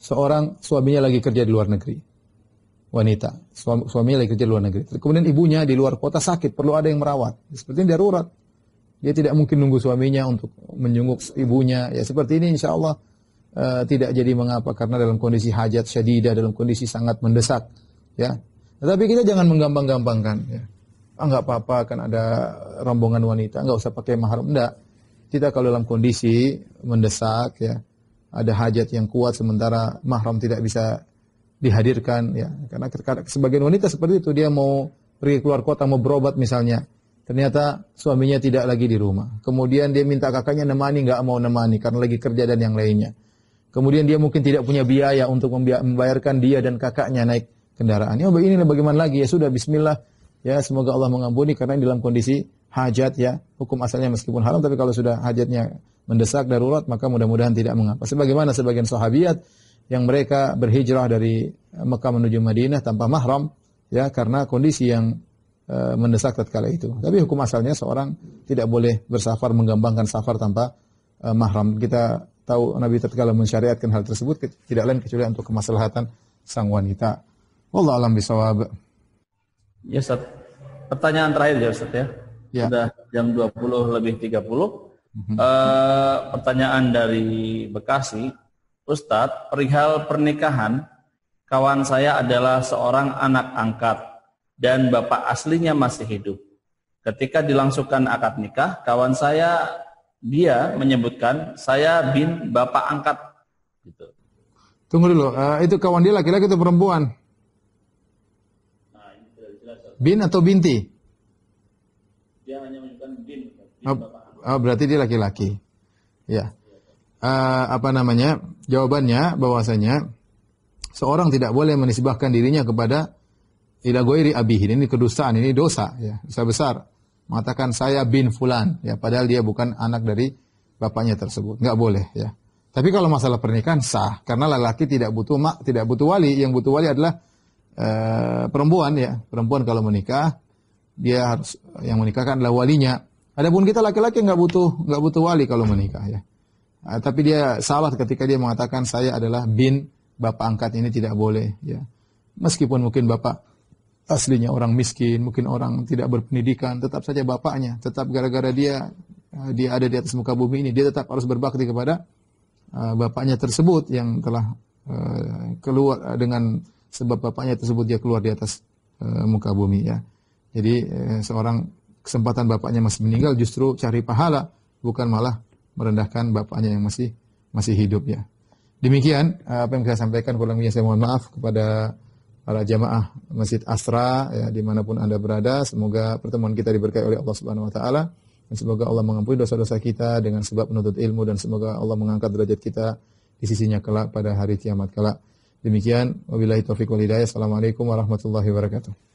seorang suaminya lagi kerja di luar negeri. Wanita, suami, suaminya lagi kerja di luar negeri. Kemudian ibunya di luar kota sakit, perlu ada yang merawat. Seperti ini darurat. Dia tidak mungkin nunggu suaminya untuk menjenguk ibunya. Ya seperti ini insya Allah uh, tidak jadi mengapa karena dalam kondisi hajat syadidah, dalam kondisi sangat mendesak. Ya, tetapi kita jangan menggampang-gampangkan. Ya. Ah nggak apa-apa kan ada rombongan wanita, nggak usah pakai mahram. Enggak. Kita kalau dalam kondisi mendesak ya, ada hajat yang kuat sementara mahram tidak bisa dihadirkan ya karena sebagian wanita seperti itu dia mau pergi keluar kota mau berobat misalnya Ternyata suaminya tidak lagi di rumah. Kemudian dia minta kakaknya nemani, nggak mau nemani karena lagi kerja dan yang lainnya. Kemudian dia mungkin tidak punya biaya untuk membayarkan dia dan kakaknya naik kendaraan. Ya ini bagaimana lagi? Ya sudah Bismillah. Ya semoga Allah mengampuni karena ini dalam kondisi hajat ya hukum asalnya meskipun haram tapi kalau sudah hajatnya mendesak darurat maka mudah-mudahan tidak mengapa. Sebagaimana sebagian sahabiat yang mereka berhijrah dari Mekah menuju Madinah tanpa mahram ya karena kondisi yang Eh, mendesak tatkala itu. Tapi hukum asalnya seorang tidak boleh bersafar menggambangkan safar tanpa uh, mahram. Kita tahu Nabi tatkala mensyariatkan hal tersebut tidak lain kecuali untuk kemaslahatan sang wanita. Wallahu alam bisawab. Ya Ustaz. Pertanyaan terakhir ya Ustaz ya. ya. Sudah jam 20 lebih 30. Mm -hmm. e, pertanyaan dari Bekasi, Ustadz, perihal pernikahan, kawan saya adalah seorang anak angkat dan bapak aslinya masih hidup. Ketika dilangsungkan akad nikah, kawan saya dia menyebutkan saya bin bapak angkat gitu. Tunggu dulu, uh, itu kawan dia laki-laki atau perempuan? Nah, bin atau binti? Dia hanya menyebutkan bin. bin oh, oh, berarti dia laki-laki. Ya. Uh, apa namanya? Jawabannya bahwasanya seorang tidak boleh menisbahkan dirinya kepada ila goiri abihin ini kedustaan ini dosa ya dosa besar mengatakan saya bin fulan ya padahal dia bukan anak dari bapaknya tersebut nggak boleh ya tapi kalau masalah pernikahan sah karena lelaki tidak butuh mak tidak butuh wali yang butuh wali adalah e, perempuan ya perempuan kalau menikah dia harus yang menikahkan adalah walinya adapun kita laki-laki nggak butuh nggak butuh wali kalau menikah ya E, tapi dia salah ketika dia mengatakan saya adalah bin bapak angkat ini tidak boleh ya. Meskipun mungkin bapak aslinya orang miskin, mungkin orang tidak berpendidikan, tetap saja bapaknya, tetap gara-gara dia uh, dia ada di atas muka bumi ini, dia tetap harus berbakti kepada uh, bapaknya tersebut yang telah uh, keluar dengan sebab bapaknya tersebut dia keluar di atas muka bumi ya. Jadi seorang kesempatan bapaknya masih meninggal justru cari pahala bukan malah merendahkan bapaknya yang masih masih hidup ya. Demikian apa yang saya sampaikan kurang lebihnya saya mohon maaf kepada para jamaah Masjid Asra ya dimanapun anda berada semoga pertemuan kita diberkahi oleh Allah Subhanahu Wa Taala dan semoga Allah mengampuni dosa-dosa kita dengan sebab menuntut ilmu dan semoga Allah mengangkat derajat kita di sisinya kelak pada hari kiamat kelak demikian wabillahi taufiq wal hidayah assalamualaikum warahmatullahi wabarakatuh